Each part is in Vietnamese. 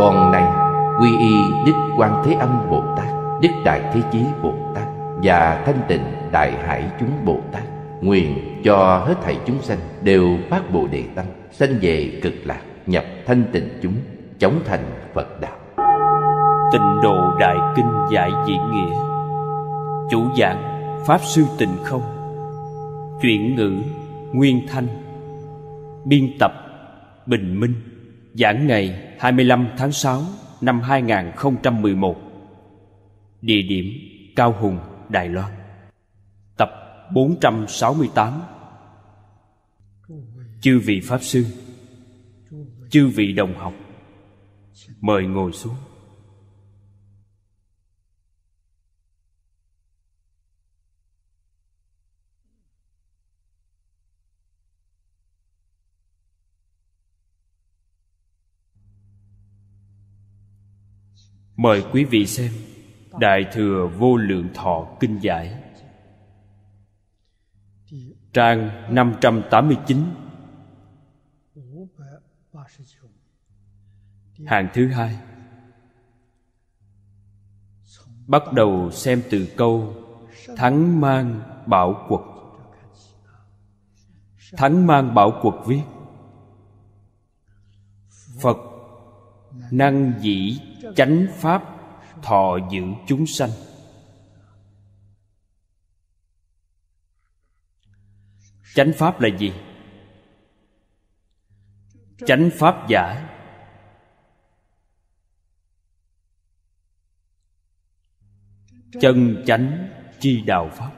Còn này quy y Đức Quan Thế Âm Bồ Tát Đức Đại Thế Chí Bồ Tát Và Thanh Tịnh Đại Hải Chúng Bồ Tát Nguyện cho hết thảy chúng sanh đều phát Bồ Đề Tâm Sanh về cực lạc nhập thanh tịnh chúng Chống thành Phật Đạo Tịnh Độ Đại Kinh Giải Diễn Nghĩa Chủ giảng Pháp Sư Tịnh Không Chuyển ngữ Nguyên Thanh Biên tập Bình Minh Giảng ngày 25 tháng 6 năm 2011 Địa điểm Cao Hùng, Đài Loan Tập 468 Chư vị Pháp Sư Chư vị đồng học Mời ngồi xuống mời quý vị xem đại thừa vô lượng thọ kinh giải trang 589 hàng thứ hai bắt đầu xem từ câu thắng mang bảo quật thắng mang bảo quật viết phật năng dĩ chánh pháp thọ giữ chúng sanh chánh pháp là gì chánh pháp giả chân chánh chi đạo pháp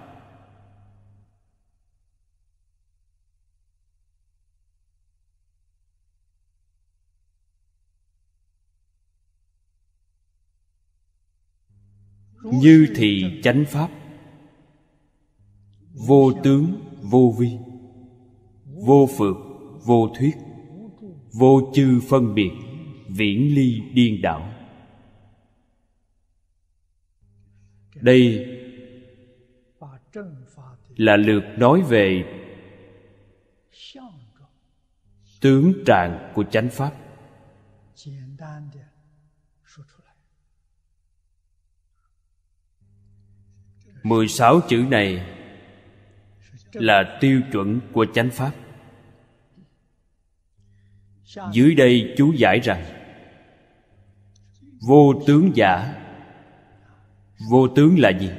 như thị chánh pháp vô tướng vô vi vô phược vô thuyết vô chư phân biệt viễn ly điên đảo đây là lượt nói về tướng trạng của chánh pháp 16 chữ này là tiêu chuẩn của chánh pháp dưới đây chú giải rằng vô tướng giả vô tướng là gì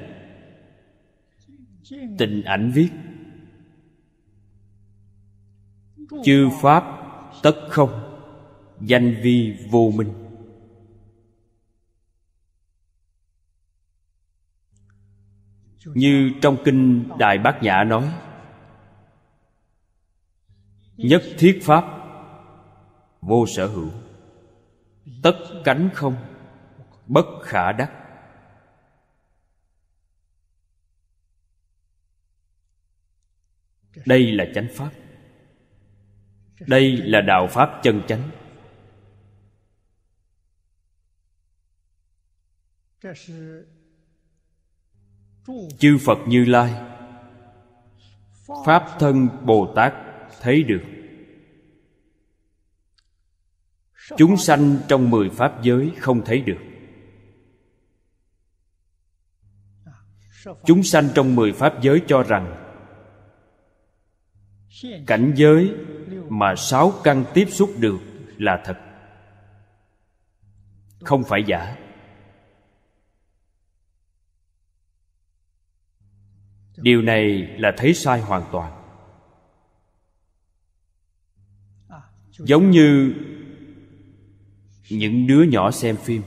tình ảnh viết chư pháp tất không danh vi vô minh như trong kinh đại bát nhã nói nhất thiết pháp vô sở hữu tất cánh không bất khả đắc đây là chánh pháp đây là đạo pháp chân chánh chư phật như lai pháp thân bồ tát thấy được chúng sanh trong mười pháp giới không thấy được chúng sanh trong mười pháp giới cho rằng cảnh giới mà sáu căn tiếp xúc được là thật không phải giả điều này là thấy sai hoàn toàn giống như những đứa nhỏ xem phim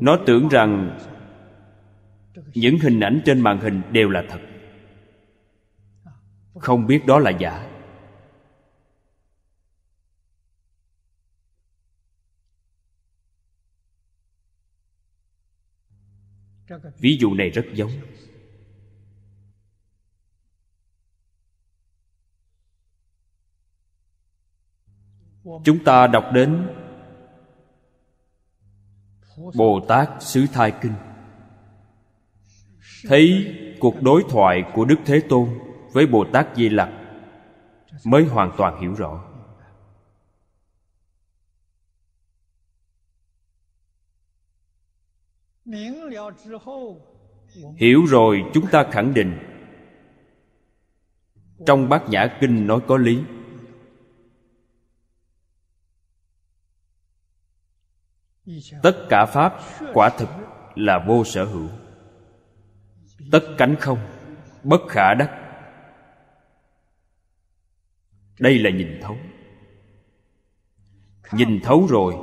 nó tưởng rằng những hình ảnh trên màn hình đều là thật không biết đó là giả ví dụ này rất giống chúng ta đọc đến bồ tát xứ thai kinh thấy cuộc đối thoại của đức thế tôn với bồ tát di lặc mới hoàn toàn hiểu rõ hiểu rồi chúng ta khẳng định trong bát nhã kinh nói có lý tất cả pháp quả thực là vô sở hữu tất cánh không bất khả đắc đây là nhìn thấu nhìn thấu rồi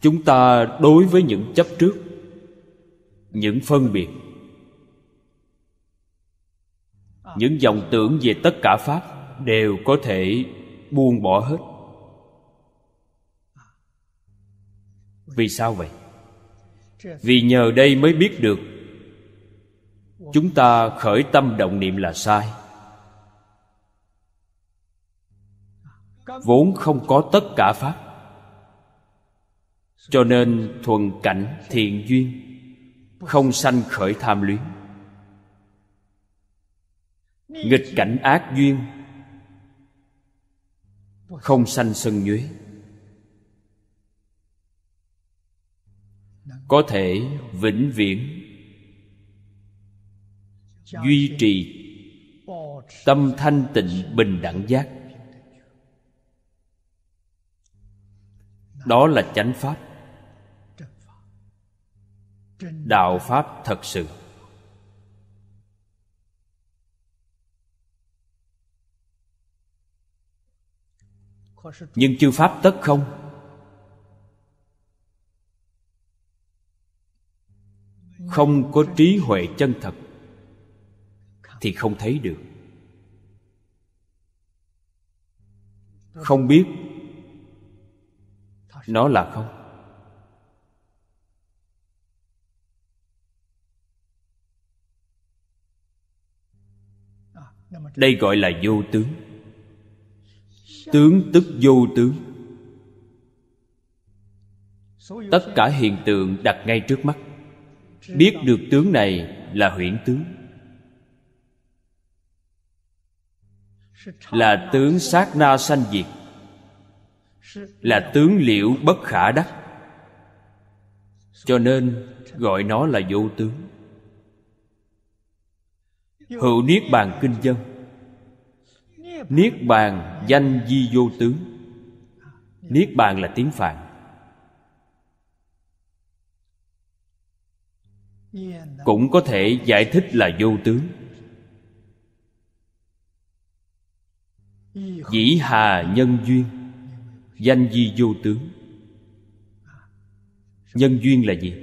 chúng ta đối với những chấp trước những phân biệt à. những dòng tưởng về tất cả pháp đều có thể buông bỏ hết à. vì sao vậy vì nhờ đây mới biết được chúng ta khởi tâm động niệm là sai à, vốn không có tất cả pháp cho nên thuần cảnh thiện duyên không sanh khởi tham luyến nghịch cảnh ác duyên không sanh sân nhuế có thể vĩnh viễn duy trì tâm thanh tịnh bình đẳng giác đó là chánh pháp đạo pháp thật sự nhưng chư pháp tất không không có trí huệ chân thật thì không thấy được không biết nó là không đây gọi là vô tướng tướng tức vô tướng tất cả hiện tượng đặt ngay trước mắt biết được tướng này là huyễn tướng là tướng sát na sanh diệt là tướng liễu bất khả đắc cho nên gọi nó là vô tướng hữu niết bàn kinh dân niết bàn danh di vô tướng niết bàn là tiếng phạn cũng có thể giải thích là vô tướng dĩ hà nhân duyên danh di vô tướng nhân duyên là gì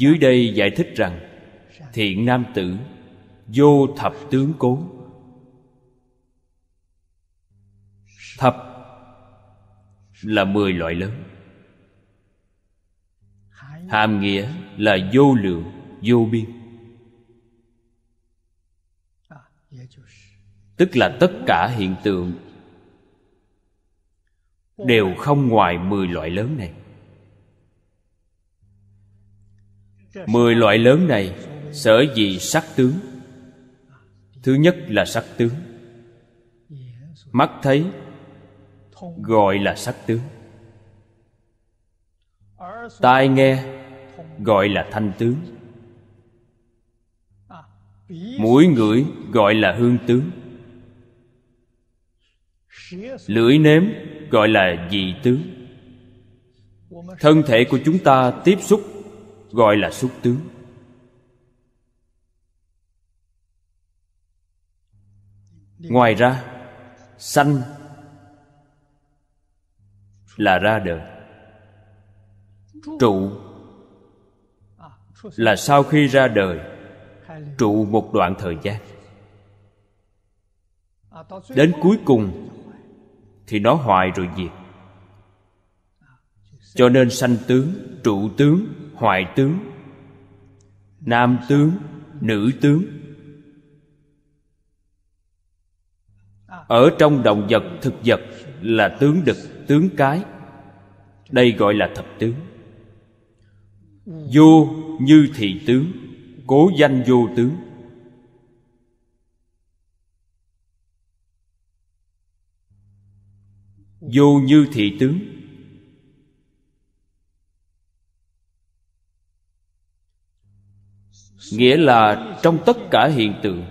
dưới đây giải thích rằng thiện nam tử vô thập tướng cố thập là mười loại lớn hàm nghĩa là vô lượng vô biên tức là tất cả hiện tượng đều không ngoài mười loại lớn này mười loại lớn này sở dị sắc tướng thứ nhất là sắc tướng mắt thấy gọi là sắc tướng tai nghe gọi là thanh tướng mũi ngửi gọi là hương tướng lưỡi nếm gọi là dị tướng thân thể của chúng ta tiếp xúc gọi là xúc tướng ngoài ra sanh là ra đời trụ là sau khi ra đời trụ một đoạn thời gian đến cuối cùng thì nó hoại rồi diệt cho nên sanh tướng trụ tướng hoại tướng nam tướng nữ tướng ở trong động vật thực vật là tướng đực tướng cái đây gọi là thập tướng vô như thị tướng cố danh vô tướng vô như thị tướng nghĩa là trong tất cả hiện tượng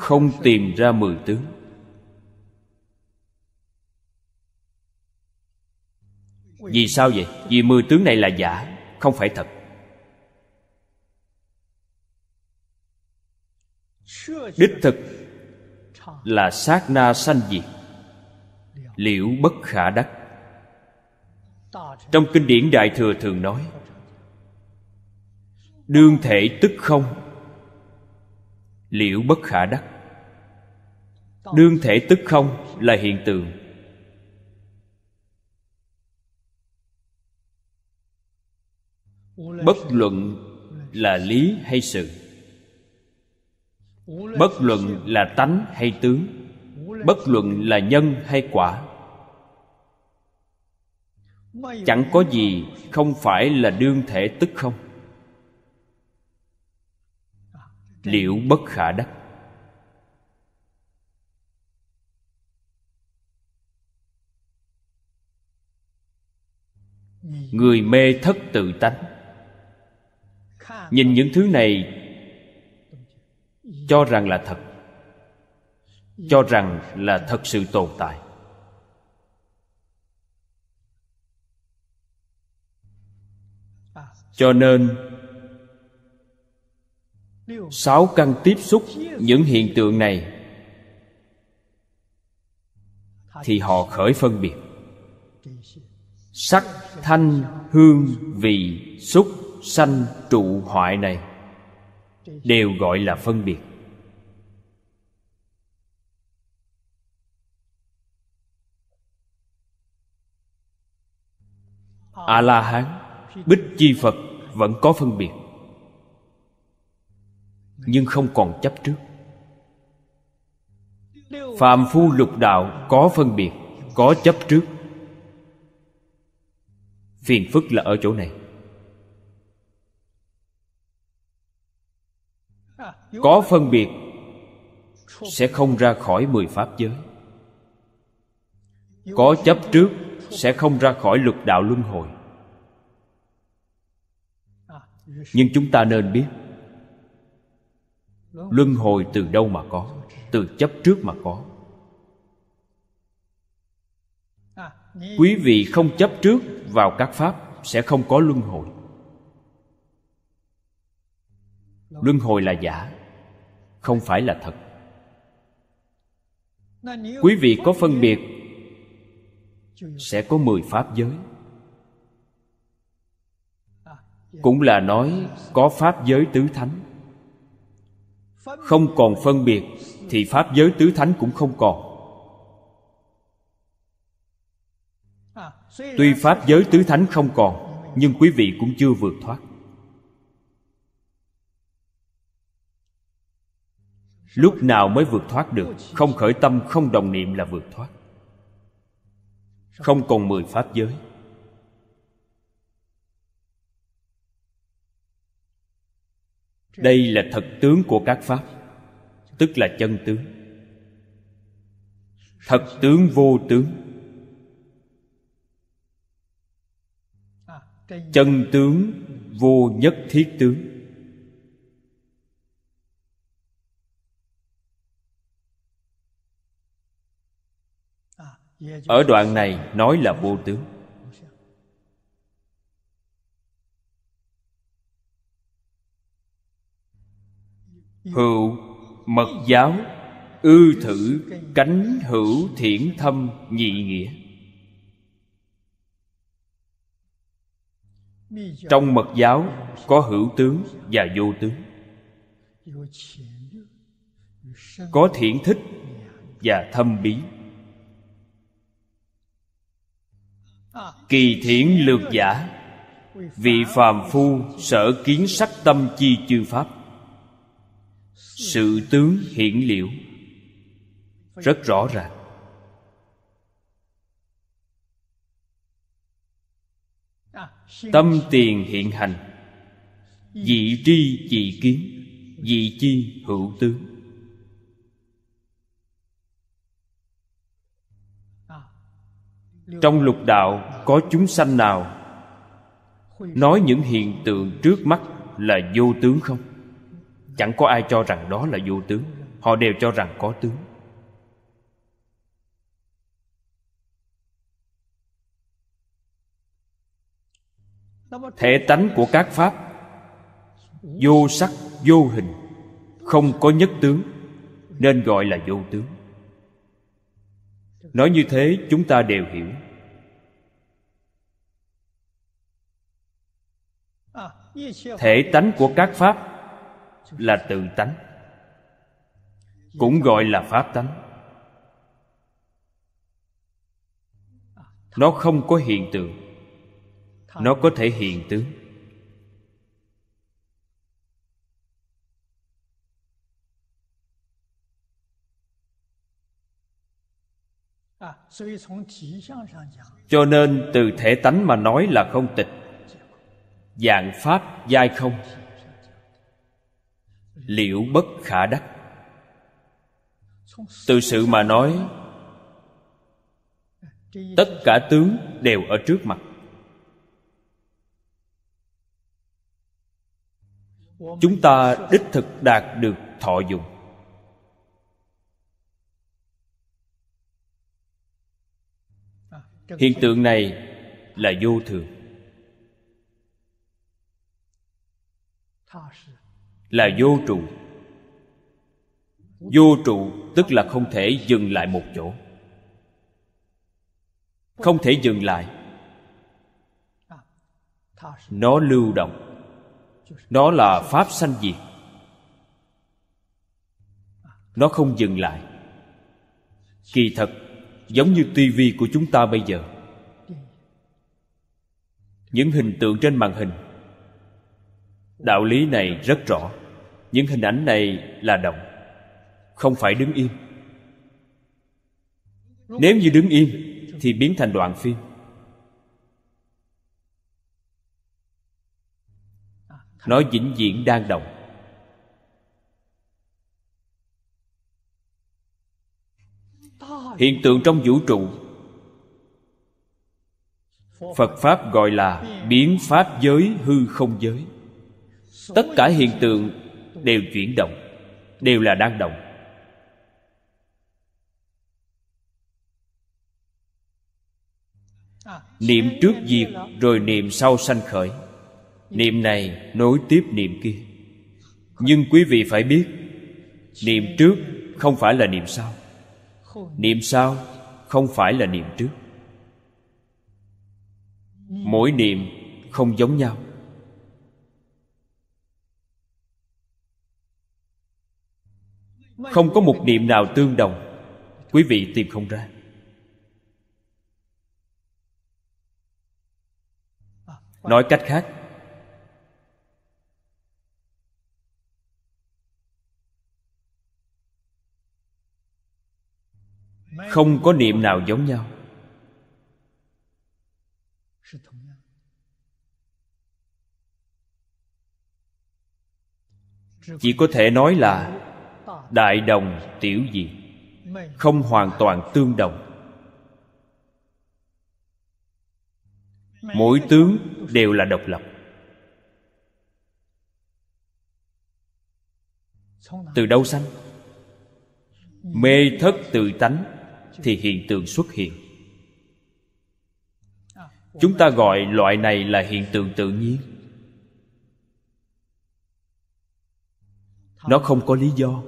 không tìm ra mười tướng vì sao vậy vì mười tướng này là giả không phải thật đích thực là sát na sanh diệt liễu bất khả đắc trong kinh điển đại thừa thường nói đương thể tức không liễu bất khả đắc đương thể tức không là hiện tượng bất luận là lý hay sự bất luận là tánh hay tướng bất luận là nhân hay quả chẳng có gì không phải là đương thể tức không liễu bất khả đắc người mê thất tự tánh nhìn những thứ này cho rằng là thật cho rằng là thật sự tồn tại cho nên sáu căn tiếp xúc những hiện tượng này thì họ khởi phân biệt sắc thanh hương vị xúc sanh trụ hoại này đều gọi là phân biệt a la hán bích chi phật vẫn có phân biệt nhưng không còn chấp trước phàm phu lục đạo có phân biệt có chấp trước phiền phức là ở chỗ này có phân biệt sẽ không ra khỏi mười pháp giới có chấp trước sẽ không ra khỏi lục đạo luân hồi nhưng chúng ta nên biết luân hồi từ đâu mà có từ chấp trước mà có quý vị không chấp trước vào các pháp sẽ không có luân hồi luân hồi là giả không phải là thật quý vị có phân biệt sẽ có mười pháp giới cũng là nói có pháp giới tứ thánh không còn phân biệt thì pháp giới tứ thánh cũng không còn tuy pháp giới tứ thánh không còn nhưng quý vị cũng chưa vượt thoát lúc nào mới vượt thoát được không khởi tâm không đồng niệm là vượt thoát không còn mười pháp giới đây là thật tướng của các pháp tức là chân tướng thật tướng vô tướng chân tướng vô nhất thiết tướng ở đoạn này nói là vô tướng hữu mật giáo ư thử cánh hữu thiển thâm nhị nghĩa trong mật giáo có hữu tướng và vô tướng có thiện thích và thâm bí kỳ thiện lược giả vị phàm phu sở kiến sắc tâm chi chư pháp sự tướng hiển liễu rất rõ ràng tâm tiền hiện hành vị tri vị kiến vị chi hữu tướng trong lục đạo có chúng sanh nào nói những hiện tượng trước mắt là vô tướng không Chẳng có ai cho rằng đó là vô tướng Họ đều cho rằng có tướng Thể tánh của các Pháp Vô sắc, vô hình Không có nhất tướng Nên gọi là vô tướng Nói như thế chúng ta đều hiểu Thể tánh của các Pháp là tự tánh cũng gọi là pháp tánh nó không có hiện tượng nó có thể hiện tướng cho nên từ thể tánh mà nói là không tịch dạng pháp giai không liễu bất khả đắc từ sự mà nói tất cả tướng đều ở trước mặt chúng ta đích thực đạt được thọ dụng hiện tượng này là vô thường là vô trụ vô trụ tức là không thể dừng lại một chỗ không thể dừng lại nó lưu động nó là pháp sanh diệt nó không dừng lại kỳ thật giống như tivi của chúng ta bây giờ những hình tượng trên màn hình đạo lý này rất rõ những hình ảnh này là động không phải đứng yên nếu như đứng yên thì biến thành đoạn phim nó vĩnh viễn đang động hiện tượng trong vũ trụ phật pháp gọi là biến pháp giới hư không giới tất cả hiện tượng đều chuyển động đều là đang động niệm trước diệt rồi niệm sau sanh khởi niệm này nối tiếp niệm kia nhưng quý vị phải biết niệm trước không phải là niệm sau niệm sau không phải là niệm trước mỗi niệm không giống nhau không có một niệm nào tương đồng quý vị tìm không ra nói cách khác không có niệm nào giống nhau chỉ có thể nói là đại đồng tiểu dị, không hoàn toàn tương đồng mỗi tướng đều là độc lập từ đâu sanh mê thất tự tánh thì hiện tượng xuất hiện chúng ta gọi loại này là hiện tượng tự nhiên nó không có lý do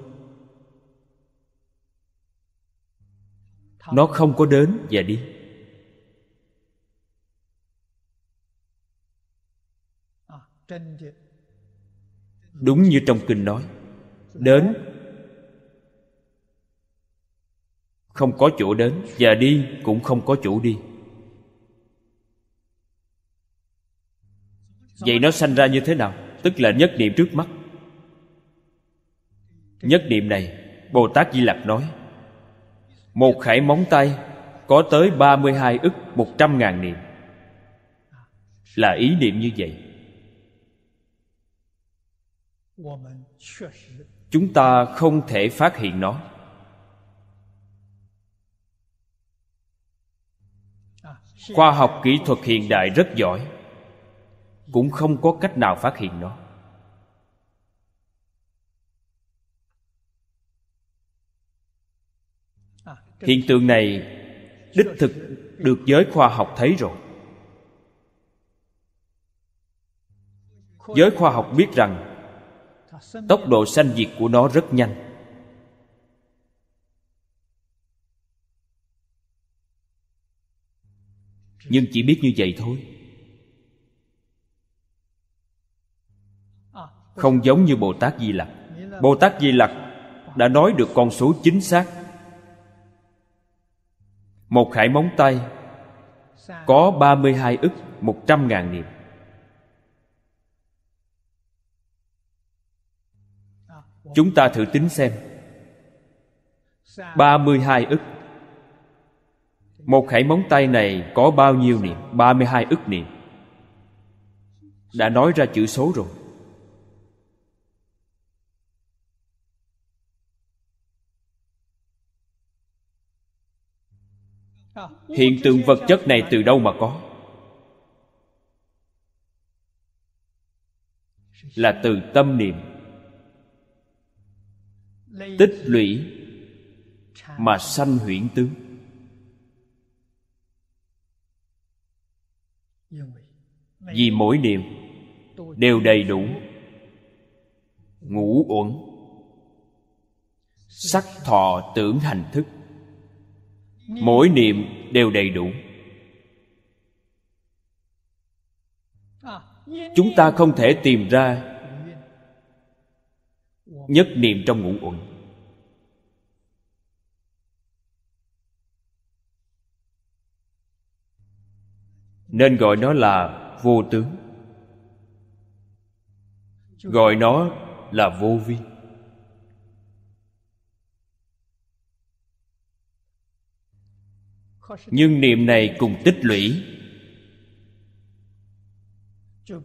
nó không có đến và đi đúng như trong kinh nói đến không có chỗ đến và đi cũng không có chỗ đi vậy nó sanh ra như thế nào tức là nhất niệm trước mắt nhất niệm này bồ tát di lặc nói một khải móng tay có tới 32 ức 100 ngàn niệm Là ý niệm như vậy Chúng ta không thể phát hiện nó Khoa học kỹ thuật hiện đại rất giỏi Cũng không có cách nào phát hiện nó hiện tượng này đích thực được giới khoa học thấy rồi giới khoa học biết rằng tốc độ sanh diệt của nó rất nhanh nhưng chỉ biết như vậy thôi không giống như bồ tát di lặc bồ tát di lặc đã nói được con số chính xác một khải móng tay có 32 ức 100 ngàn niệm Chúng ta thử tính xem 32 ức Một khải móng tay này có bao nhiêu niệm? 32 ức niệm Đã nói ra chữ số rồi hiện tượng vật chất này từ đâu mà có là từ tâm niệm tích lũy mà sanh huyễn tướng vì mỗi niệm đều đầy đủ ngũ uẩn sắc thọ tưởng hành thức mỗi niệm đều đầy đủ chúng ta không thể tìm ra nhất niệm trong ngũ uẩn nên gọi nó là vô tướng gọi nó là vô vi nhưng niệm này cùng tích lũy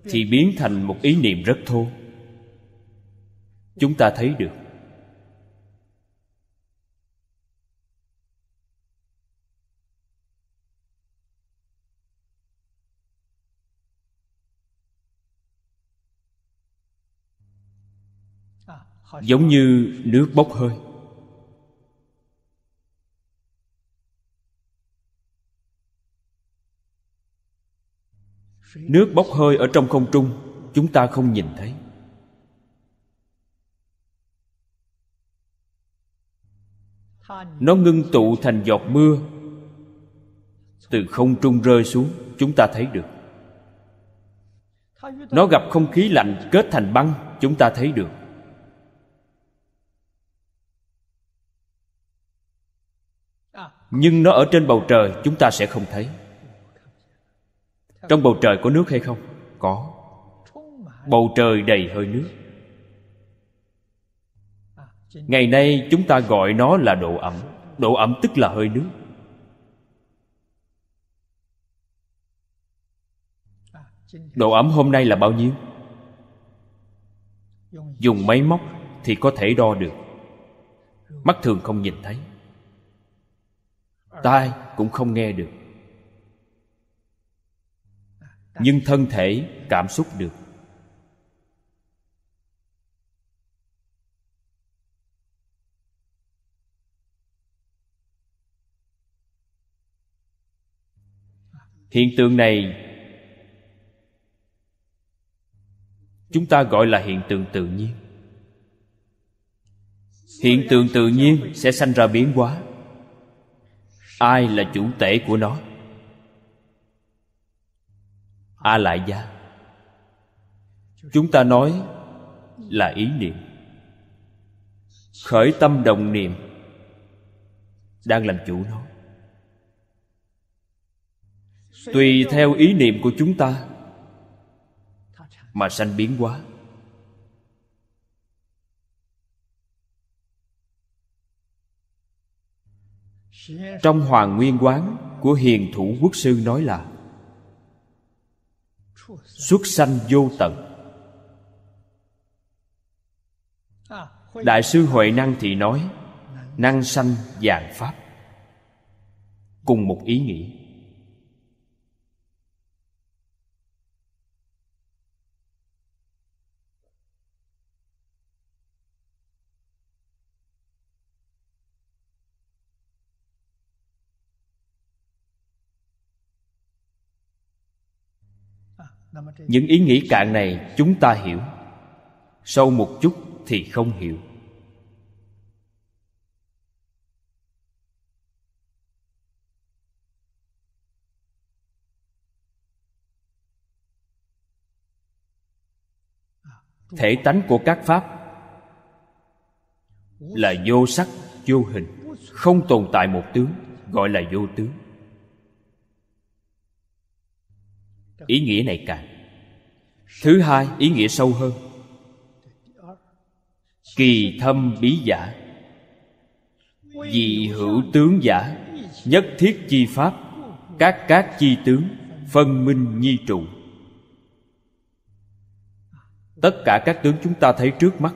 thì biến thành một ý niệm rất thô chúng ta thấy được giống như nước bốc hơi nước bốc hơi ở trong không trung chúng ta không nhìn thấy nó ngưng tụ thành giọt mưa từ không trung rơi xuống chúng ta thấy được nó gặp không khí lạnh kết thành băng chúng ta thấy được nhưng nó ở trên bầu trời chúng ta sẽ không thấy trong bầu trời có nước hay không có bầu trời đầy hơi nước ngày nay chúng ta gọi nó là độ ẩm độ ẩm tức là hơi nước độ ẩm hôm nay là bao nhiêu dùng máy móc thì có thể đo được mắt thường không nhìn thấy tai cũng không nghe được nhưng thân thể cảm xúc được hiện tượng này chúng ta gọi là hiện tượng tự nhiên hiện tượng tự nhiên sẽ sanh ra biến hóa ai là chủ tể của nó a à lại gia chúng ta nói là ý niệm khởi tâm đồng niệm đang làm chủ nó tùy theo ý niệm của chúng ta mà sanh biến hóa trong hoàng nguyên quán của hiền thủ quốc sư nói là xuất sanh vô tận đại sư huệ năng thì nói năng sanh vạn pháp cùng một ý nghĩa những ý nghĩ cạn này chúng ta hiểu sâu một chút thì không hiểu thể tánh của các pháp là vô sắc vô hình không tồn tại một tướng gọi là vô tướng ý nghĩa này càng thứ hai ý nghĩa sâu hơn kỳ thâm bí giả dị hữu tướng giả nhất thiết chi pháp các các chi tướng phân minh nhi trụ tất cả các tướng chúng ta thấy trước mắt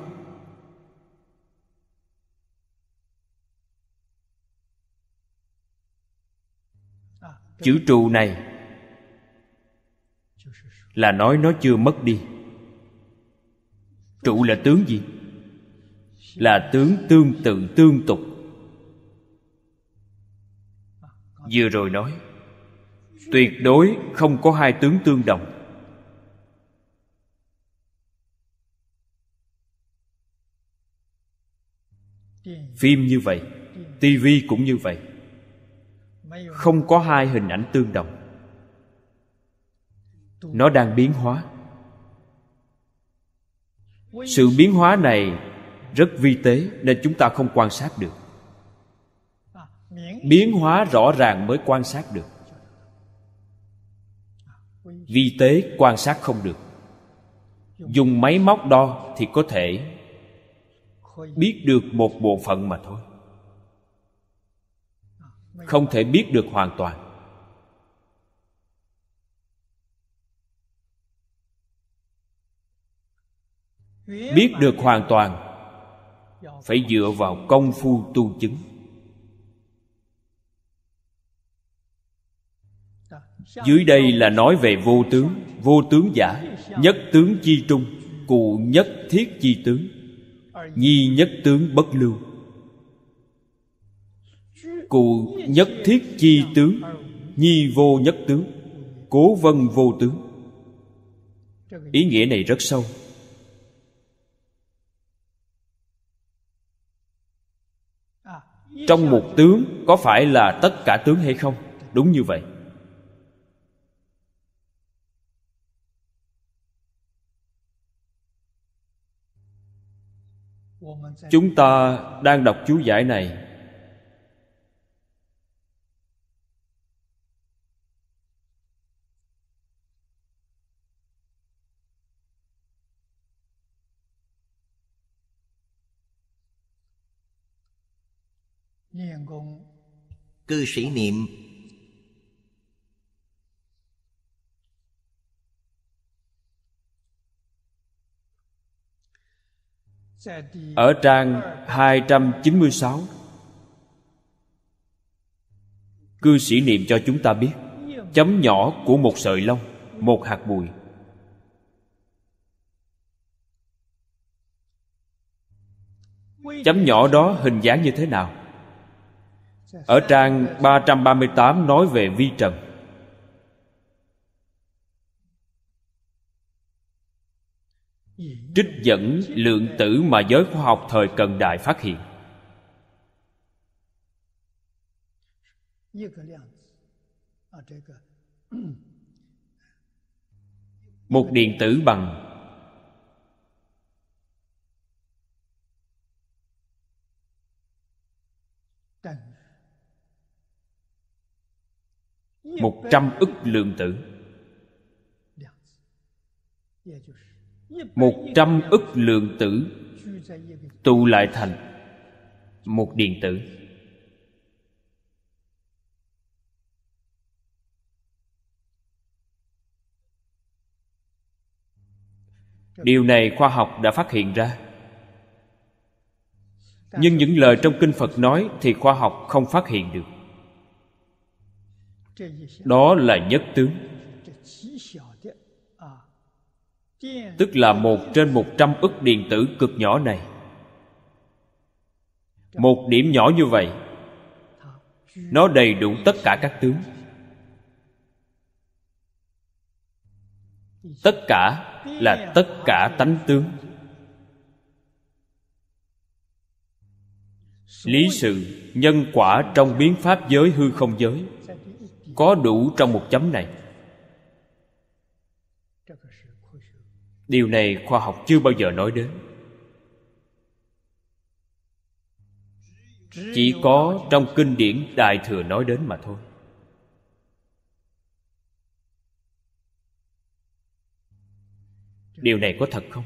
chữ trụ này là nói nó chưa mất đi trụ là tướng gì là tướng tương tự tương tục vừa rồi nói tuyệt đối không có hai tướng tương đồng phim như vậy tivi cũng như vậy không có hai hình ảnh tương đồng nó đang biến hóa sự biến hóa này rất vi tế nên chúng ta không quan sát được biến hóa rõ ràng mới quan sát được vi tế quan sát không được dùng máy móc đo thì có thể biết được một bộ phận mà thôi không thể biết được hoàn toàn biết được hoàn toàn phải dựa vào công phu tu chứng dưới đây là nói về vô tướng vô tướng giả nhất tướng chi trung cụ nhất thiết chi tướng nhi nhất tướng bất lưu cụ nhất thiết chi tướng nhi vô nhất tướng cố vân vô tướng ý nghĩa này rất sâu trong một tướng có phải là tất cả tướng hay không đúng như vậy chúng ta đang đọc chú giải này cư sĩ niệm ở trang 296 cư sĩ niệm cho chúng ta biết chấm nhỏ của một sợi lông một hạt bụi chấm nhỏ đó hình dáng như thế nào ở trang 338 nói về vi trần trích dẫn lượng tử mà giới khoa học thời cận đại phát hiện một điện tử bằng một trăm ức lượng tử một trăm ức lượng tử tụ lại thành một điện tử điều này khoa học đã phát hiện ra nhưng những lời trong kinh phật nói thì khoa học không phát hiện được đó là nhất tướng tức là một trên một trăm ức điện tử cực nhỏ này một điểm nhỏ như vậy nó đầy đủ tất cả các tướng tất cả là tất cả tánh tướng lý sự nhân quả trong biến pháp giới hư không giới có đủ trong một chấm này điều này khoa học chưa bao giờ nói đến chỉ có trong kinh điển đại thừa nói đến mà thôi điều này có thật không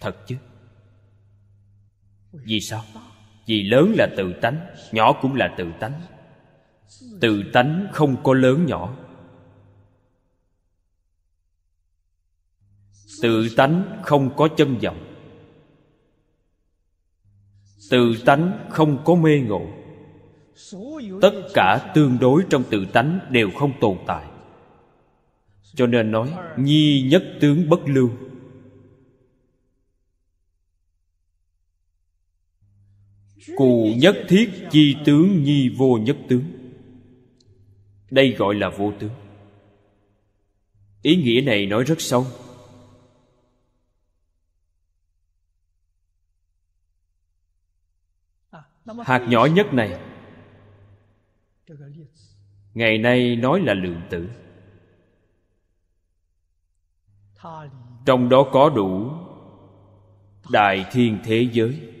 thật chứ vì sao vì lớn là tự tánh nhỏ cũng là tự tánh tự tánh không có lớn nhỏ tự tánh không có chân vọng tự tánh không có mê ngộ tất cả tương đối trong tự tánh đều không tồn tại cho nên nói nhi nhất tướng bất lưu cù nhất thiết chi tướng nhi vô nhất tướng đây gọi là vô tướng ý nghĩa này nói rất sâu hạt nhỏ nhất này ngày nay nói là lượng tử trong đó có đủ đại thiên thế giới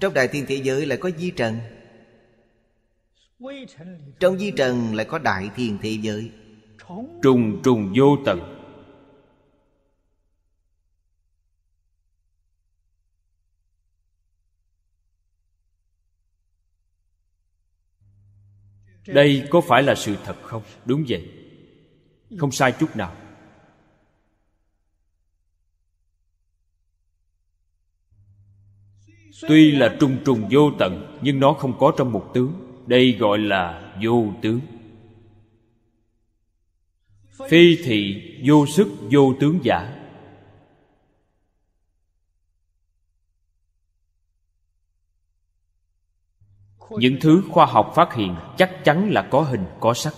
trong đại thiên thế giới lại có di trần trong di trần lại có đại thiền thế giới Trùng trùng vô tận Đây có phải là sự thật không? Đúng vậy Không sai chút nào Tuy là trùng trùng vô tận Nhưng nó không có trong một tướng đây gọi là vô tướng phi thị vô sức vô tướng giả những thứ khoa học phát hiện chắc chắn là có hình có sắc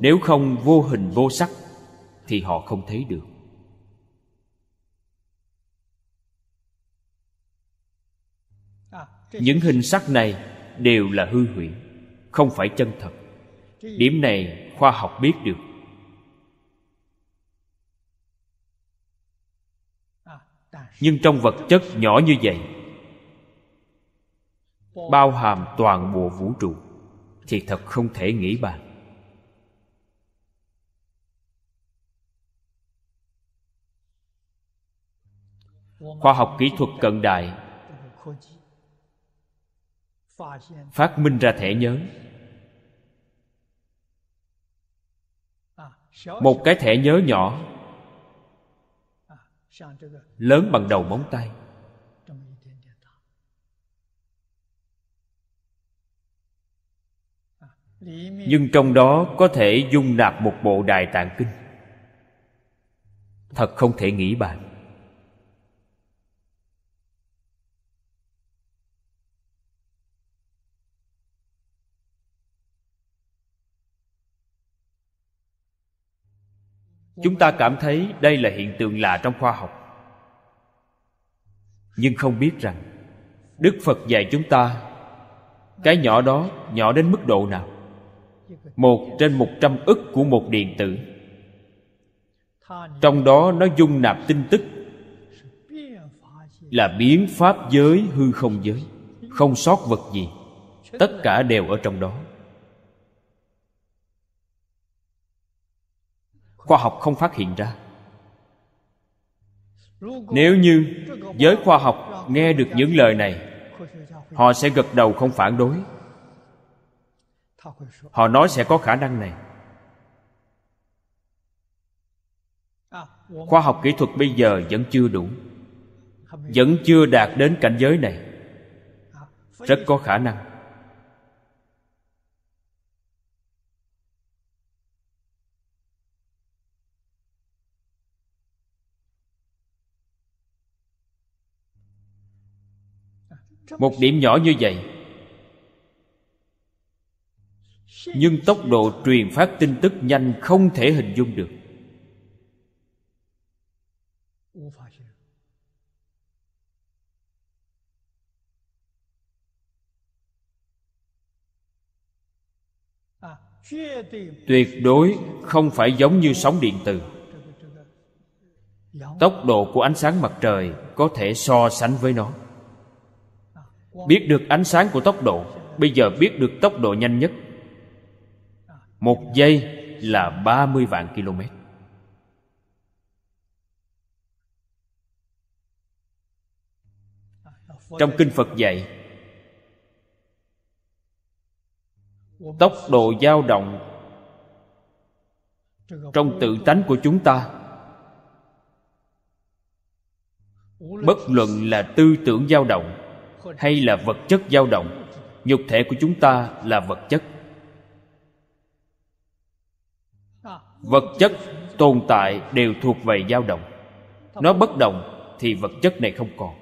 nếu không vô hình vô sắc thì họ không thấy được những hình sắc này đều là hư huyễn không phải chân thật điểm này khoa học biết được nhưng trong vật chất nhỏ như vậy bao hàm toàn bộ vũ trụ thì thật không thể nghĩ bàn khoa học kỹ thuật cận đại phát minh ra thẻ nhớ một cái thẻ nhớ nhỏ lớn bằng đầu móng tay nhưng trong đó có thể dung nạp một bộ đài tạng kinh thật không thể nghĩ bàn chúng ta cảm thấy đây là hiện tượng lạ trong khoa học nhưng không biết rằng đức phật dạy chúng ta cái nhỏ đó nhỏ đến mức độ nào một trên một trăm ức của một điện tử trong đó nó dung nạp tin tức là biến pháp giới hư không giới không sót vật gì tất cả đều ở trong đó khoa học không phát hiện ra nếu như giới khoa học nghe được những lời này họ sẽ gật đầu không phản đối họ nói sẽ có khả năng này khoa học kỹ thuật bây giờ vẫn chưa đủ vẫn chưa đạt đến cảnh giới này rất có khả năng một điểm nhỏ như vậy nhưng tốc độ truyền phát tin tức nhanh không thể hình dung được tuyệt đối không phải giống như sóng điện từ tốc độ của ánh sáng mặt trời có thể so sánh với nó biết được ánh sáng của tốc độ bây giờ biết được tốc độ nhanh nhất một giây là 30 vạn km trong kinh phật dạy tốc độ dao động trong tự tánh của chúng ta bất luận là tư tưởng dao động hay là vật chất dao động nhục thể của chúng ta là vật chất vật chất tồn tại đều thuộc về dao động nó bất động thì vật chất này không còn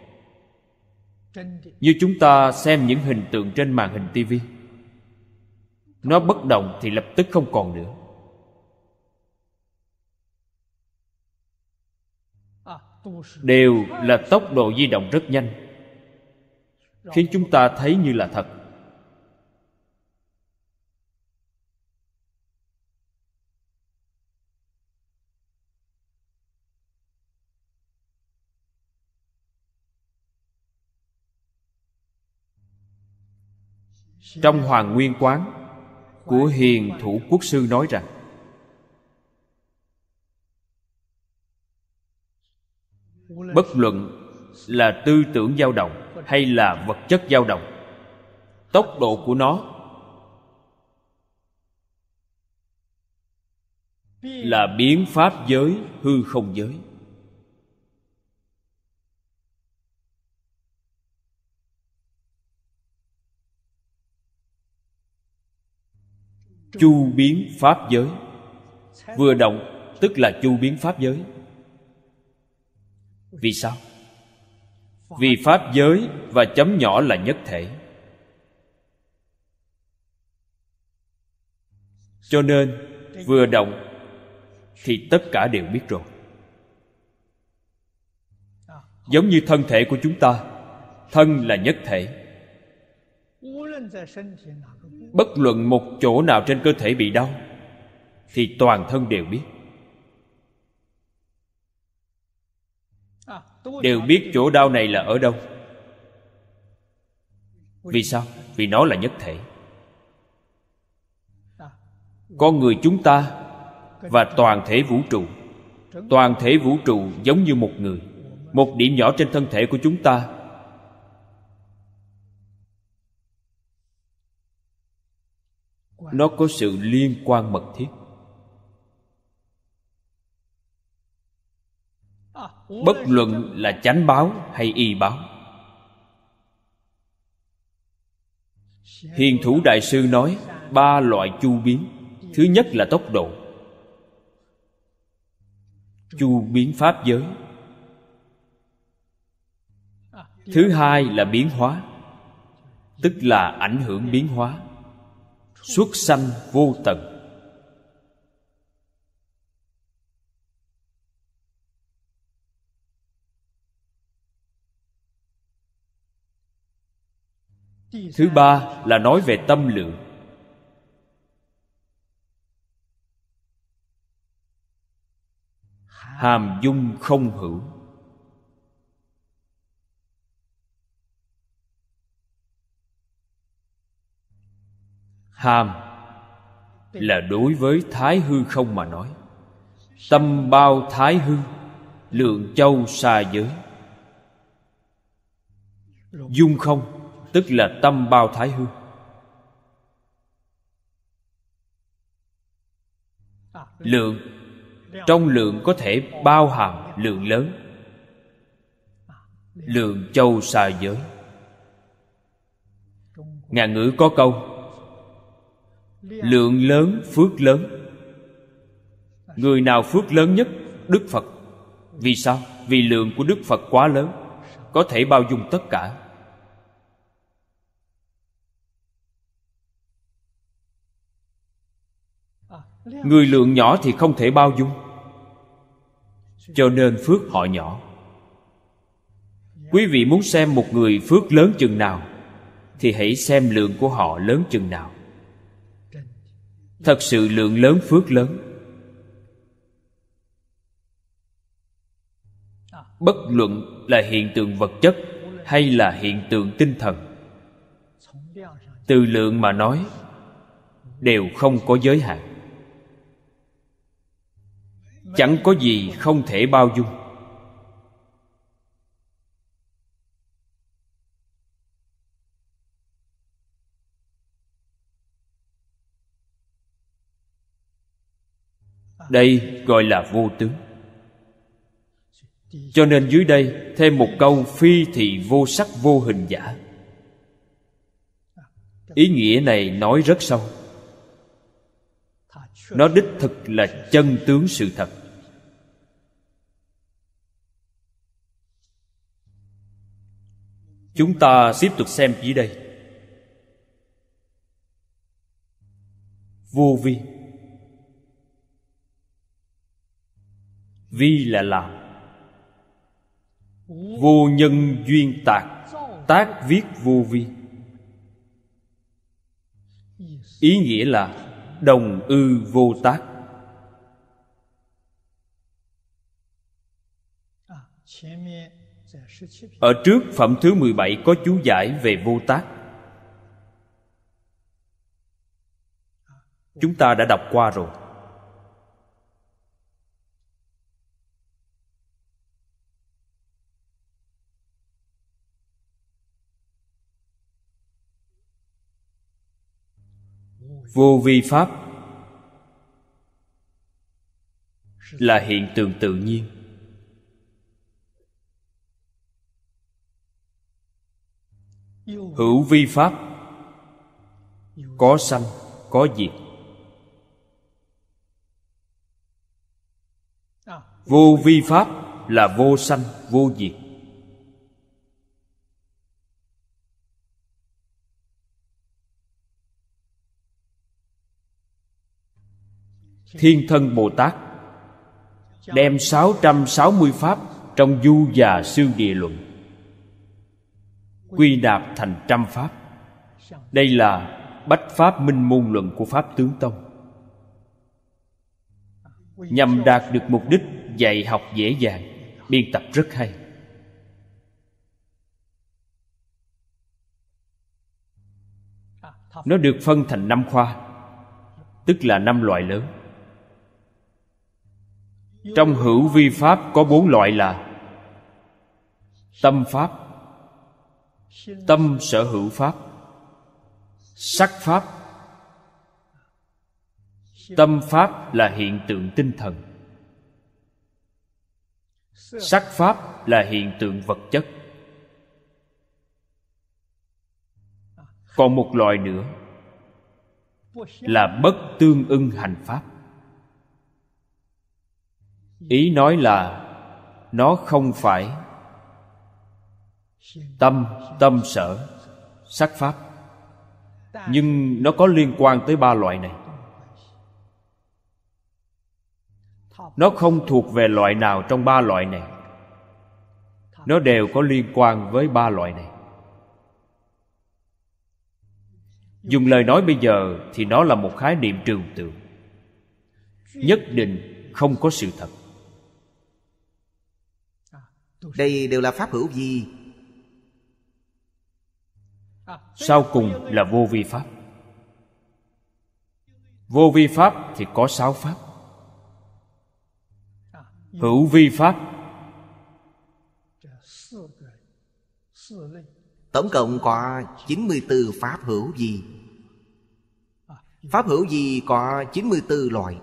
như chúng ta xem những hình tượng trên màn hình TV, nó bất động thì lập tức không còn nữa đều là tốc độ di động rất nhanh khiến chúng ta thấy như là thật trong hoàng nguyên quán của hiền thủ quốc sư nói rằng bất luận là tư tưởng dao động hay là vật chất dao động tốc độ của nó là biến pháp giới hư không giới chu biến pháp giới vừa động tức là chu biến pháp giới vì sao vì pháp giới và chấm nhỏ là nhất thể cho nên vừa động thì tất cả đều biết rồi giống như thân thể của chúng ta thân là nhất thể bất luận một chỗ nào trên cơ thể bị đau thì toàn thân đều biết đều biết chỗ đau này là ở đâu vì sao vì nó là nhất thể con người chúng ta và toàn thể vũ trụ toàn thể vũ trụ giống như một người một điểm nhỏ trên thân thể của chúng ta nó có sự liên quan mật thiết bất luận là chánh báo hay y báo hiền thủ đại sư nói ba loại chu biến thứ nhất là tốc độ chu biến pháp giới thứ hai là biến hóa tức là ảnh hưởng biến hóa xuất sanh vô tận thứ ba là nói về tâm lượng hàm dung không hữu hàm là đối với thái hư không mà nói tâm bao thái hư lượng châu xa giới dung không tức là tâm bao thái hư lượng trong lượng có thể bao hàm lượng lớn lượng châu xa giới ngạn ngữ có câu lượng lớn phước lớn người nào phước lớn nhất đức phật vì sao vì lượng của đức phật quá lớn có thể bao dung tất cả người lượng nhỏ thì không thể bao dung cho nên phước họ nhỏ quý vị muốn xem một người phước lớn chừng nào thì hãy xem lượng của họ lớn chừng nào thật sự lượng lớn phước lớn bất luận là hiện tượng vật chất hay là hiện tượng tinh thần từ lượng mà nói đều không có giới hạn chẳng có gì không thể bao dung đây gọi là vô tướng cho nên dưới đây thêm một câu phi thì vô sắc vô hình giả ý nghĩa này nói rất sâu nó đích thực là chân tướng sự thật chúng ta tiếp tục xem dưới đây vô vi vi là làm vô nhân duyên tạc tác viết vô vi ý nghĩa là đồng ư vô tác Ở trước phẩm thứ 17 có chú giải về vô tác Chúng ta đã đọc qua rồi vô vi pháp là hiện tượng tự nhiên hữu vi pháp có sanh có diệt vô vi pháp là vô sanh vô diệt Thiên Thân Bồ Tát đem 660 pháp trong du và siêu địa luận quy nạp thành trăm pháp. Đây là bách pháp minh môn luận của pháp tướng tông nhằm đạt được mục đích dạy học dễ dàng biên tập rất hay nó được phân thành năm khoa tức là năm loại lớn trong hữu vi pháp có bốn loại là tâm pháp tâm sở hữu pháp sắc pháp tâm pháp là hiện tượng tinh thần sắc pháp là hiện tượng vật chất còn một loại nữa là bất tương ưng hành pháp ý nói là nó không phải tâm tâm sở sắc pháp nhưng nó có liên quan tới ba loại này nó không thuộc về loại nào trong ba loại này nó đều có liên quan với ba loại này dùng lời nói bây giờ thì nó là một khái niệm trừu tượng nhất định không có sự thật đây đều là pháp hữu vi à, sau cùng là vô vi pháp vô vi pháp thì có sáu pháp à, hữu vi pháp tổng cộng có 94 pháp hữu à, gì? pháp hữu gì có 94 loại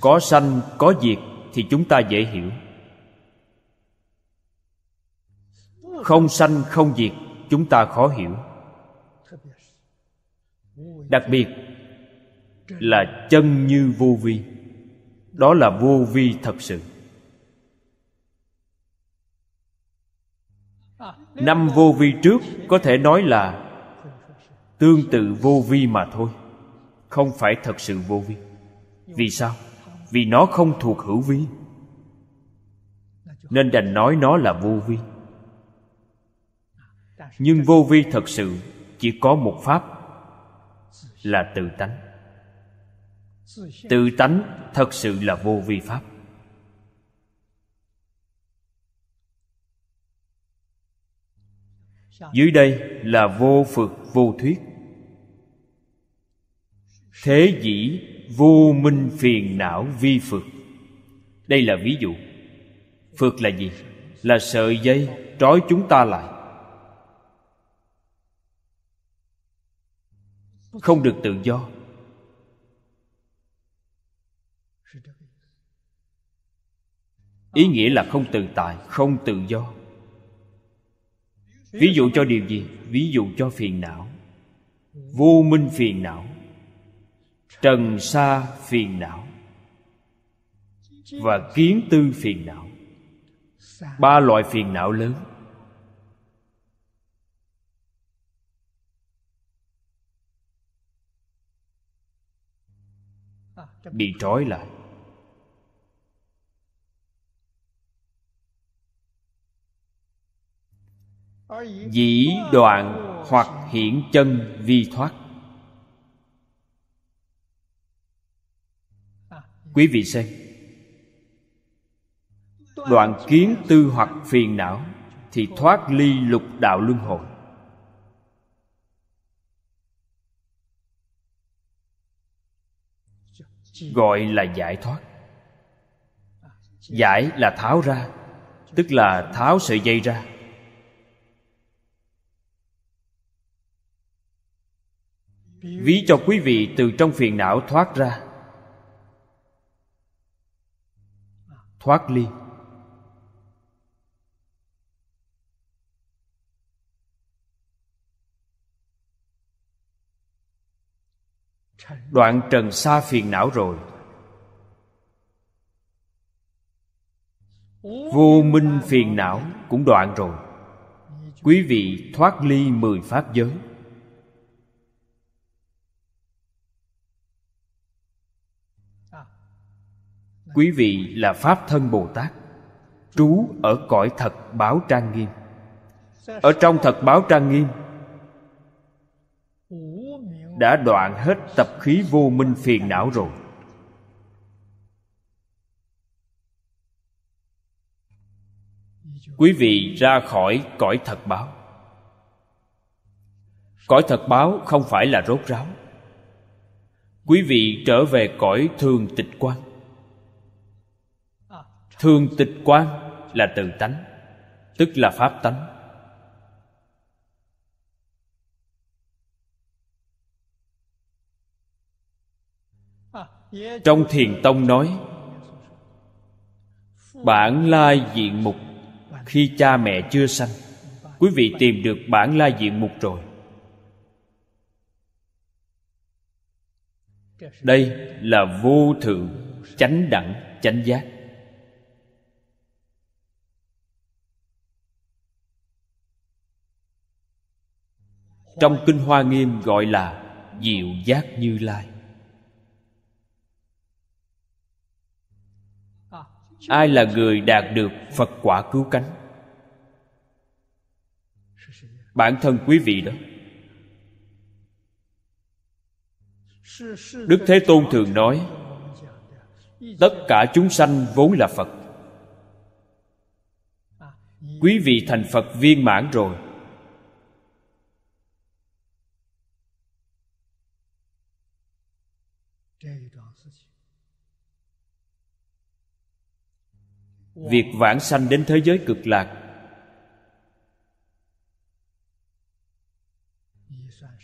có sanh có diệt thì chúng ta dễ hiểu không sanh không diệt chúng ta khó hiểu đặc biệt là chân như vô vi đó là vô vi thật sự năm vô vi trước có thể nói là tương tự vô vi mà thôi không phải thật sự vô vi vì sao vì nó không thuộc hữu vi nên đành nói nó là vô vi nhưng vô vi thật sự chỉ có một pháp là tự tánh tự tánh thật sự là vô vi pháp dưới đây là vô phược vô thuyết thế dĩ vô minh phiền não vi phật đây là ví dụ phật là gì là sợi dây trói chúng ta lại không được tự do ý nghĩa là không tự tại không tự do ví dụ cho điều gì ví dụ cho phiền não vô minh phiền não trần sa phiền não và kiến tư phiền não ba loại phiền não lớn bị trói lại dĩ đoạn hoặc hiện chân vi thoát quý vị xem đoạn kiến tư hoặc phiền não thì thoát ly lục đạo luân hồi gọi là giải thoát giải là tháo ra tức là tháo sợi dây ra ví cho quý vị từ trong phiền não thoát ra thoát ly đoạn trần xa phiền não rồi vô minh phiền não cũng đoạn rồi quý vị thoát ly mười pháp giới quý vị là pháp thân bồ tát trú ở cõi thật báo trang nghiêm ở trong thật báo trang nghiêm đã đoạn hết tập khí vô minh phiền não rồi quý vị ra khỏi cõi thật báo cõi thật báo không phải là rốt ráo quý vị trở về cõi thường tịch quan thường tịch quan là từ tánh, tức là pháp tánh. Trong thiền tông nói Bản lai diện mục Khi cha mẹ chưa sanh Quý vị tìm được bản lai diện mục rồi Đây là vô thượng Chánh đẳng, chánh giác trong kinh hoa nghiêm gọi là diệu giác như lai ai là người đạt được phật quả cứu cánh bản thân quý vị đó đức thế tôn thường nói tất cả chúng sanh vốn là phật quý vị thành phật viên mãn rồi việc vãng sanh đến thế giới cực lạc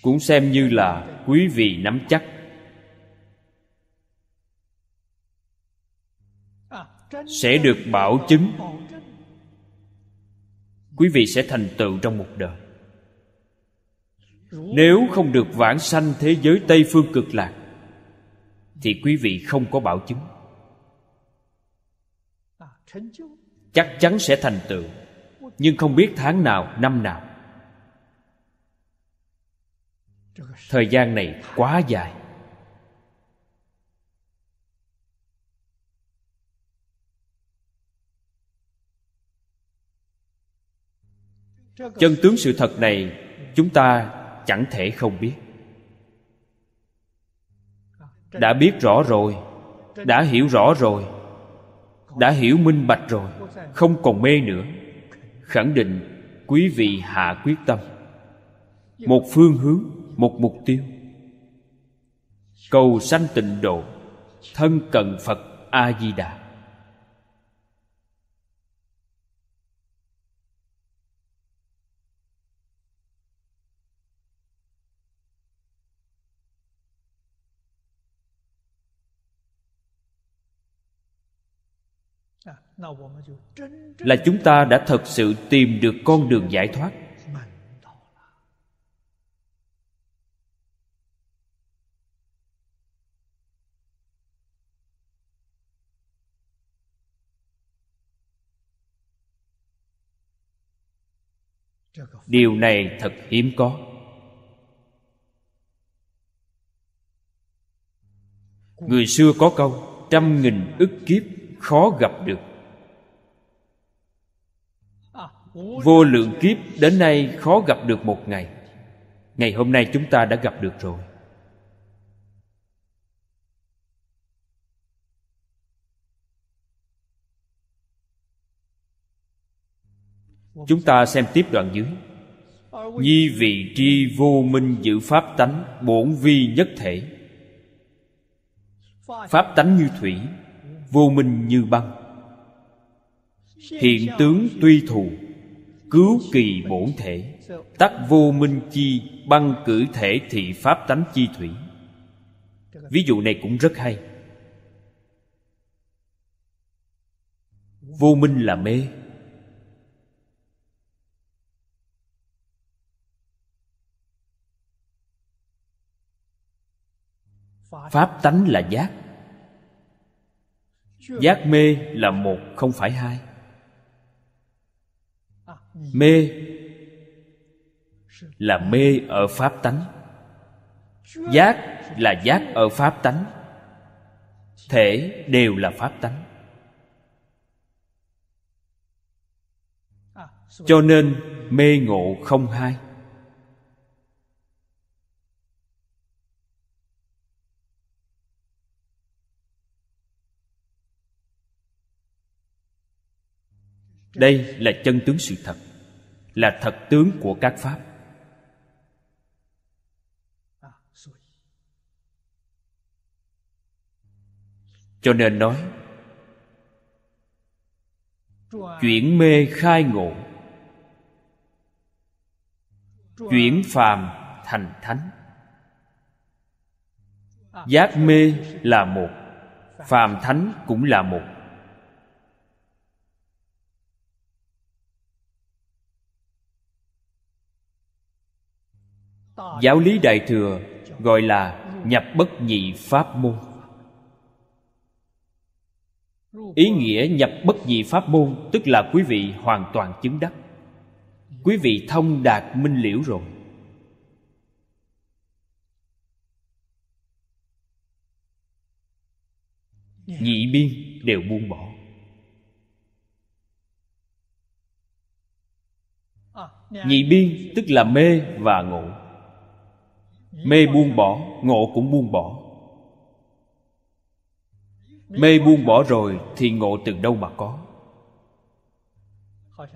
cũng xem như là quý vị nắm chắc sẽ được bảo chứng quý vị sẽ thành tựu trong một đời nếu không được vãng sanh thế giới tây phương cực lạc thì quý vị không có bảo chứng chắc chắn sẽ thành tựu nhưng không biết tháng nào năm nào thời gian này quá dài chân tướng sự thật này chúng ta chẳng thể không biết đã biết rõ rồi đã hiểu rõ rồi đã hiểu minh bạch rồi không còn mê nữa khẳng định quý vị hạ quyết tâm một phương hướng một mục tiêu cầu sanh tịnh độ thân cận phật a di đà là chúng ta đã thật sự tìm được con đường giải thoát điều này thật hiếm có người xưa có câu trăm nghìn ức kiếp khó gặp được vô lượng kiếp đến nay khó gặp được một ngày ngày hôm nay chúng ta đã gặp được rồi chúng ta xem tiếp đoạn dưới nhi vị tri vô minh giữ pháp tánh bổn vi nhất thể pháp tánh như thủy vô minh như băng hiện tướng tuy thù cứu kỳ bổn thể tắc vô minh chi băng cử thể thị pháp tánh chi thủy ví dụ này cũng rất hay vô minh là mê pháp tánh là giác giác mê là một không phải hai mê là mê ở pháp tánh giác là giác ở pháp tánh thể đều là pháp tánh cho nên mê ngộ không hai đây là chân tướng sự thật là thật tướng của các pháp cho nên nói chuyển mê khai ngộ chuyển phàm thành thánh giác mê là một phàm thánh cũng là một giáo lý đại thừa gọi là nhập bất nhị pháp môn ý nghĩa nhập bất nhị pháp môn tức là quý vị hoàn toàn chứng đắc quý vị thông đạt minh liễu rồi nhị biên đều buông bỏ nhị biên tức là mê và ngộ mê buông bỏ ngộ cũng buông bỏ mê buông bỏ rồi thì ngộ từ đâu mà có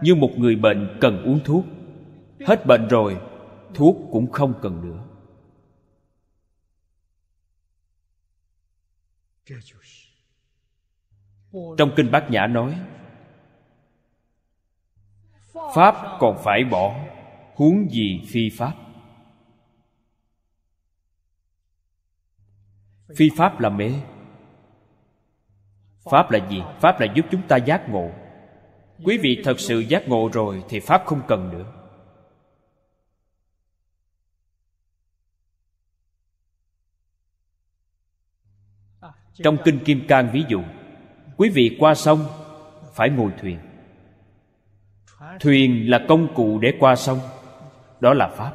như một người bệnh cần uống thuốc hết bệnh rồi thuốc cũng không cần nữa trong kinh bát nhã nói pháp còn phải bỏ huống gì phi pháp phi pháp là mê pháp là gì pháp là giúp chúng ta giác ngộ quý vị thật sự giác ngộ rồi thì pháp không cần nữa trong kinh kim cang ví dụ quý vị qua sông phải ngồi thuyền thuyền là công cụ để qua sông đó là pháp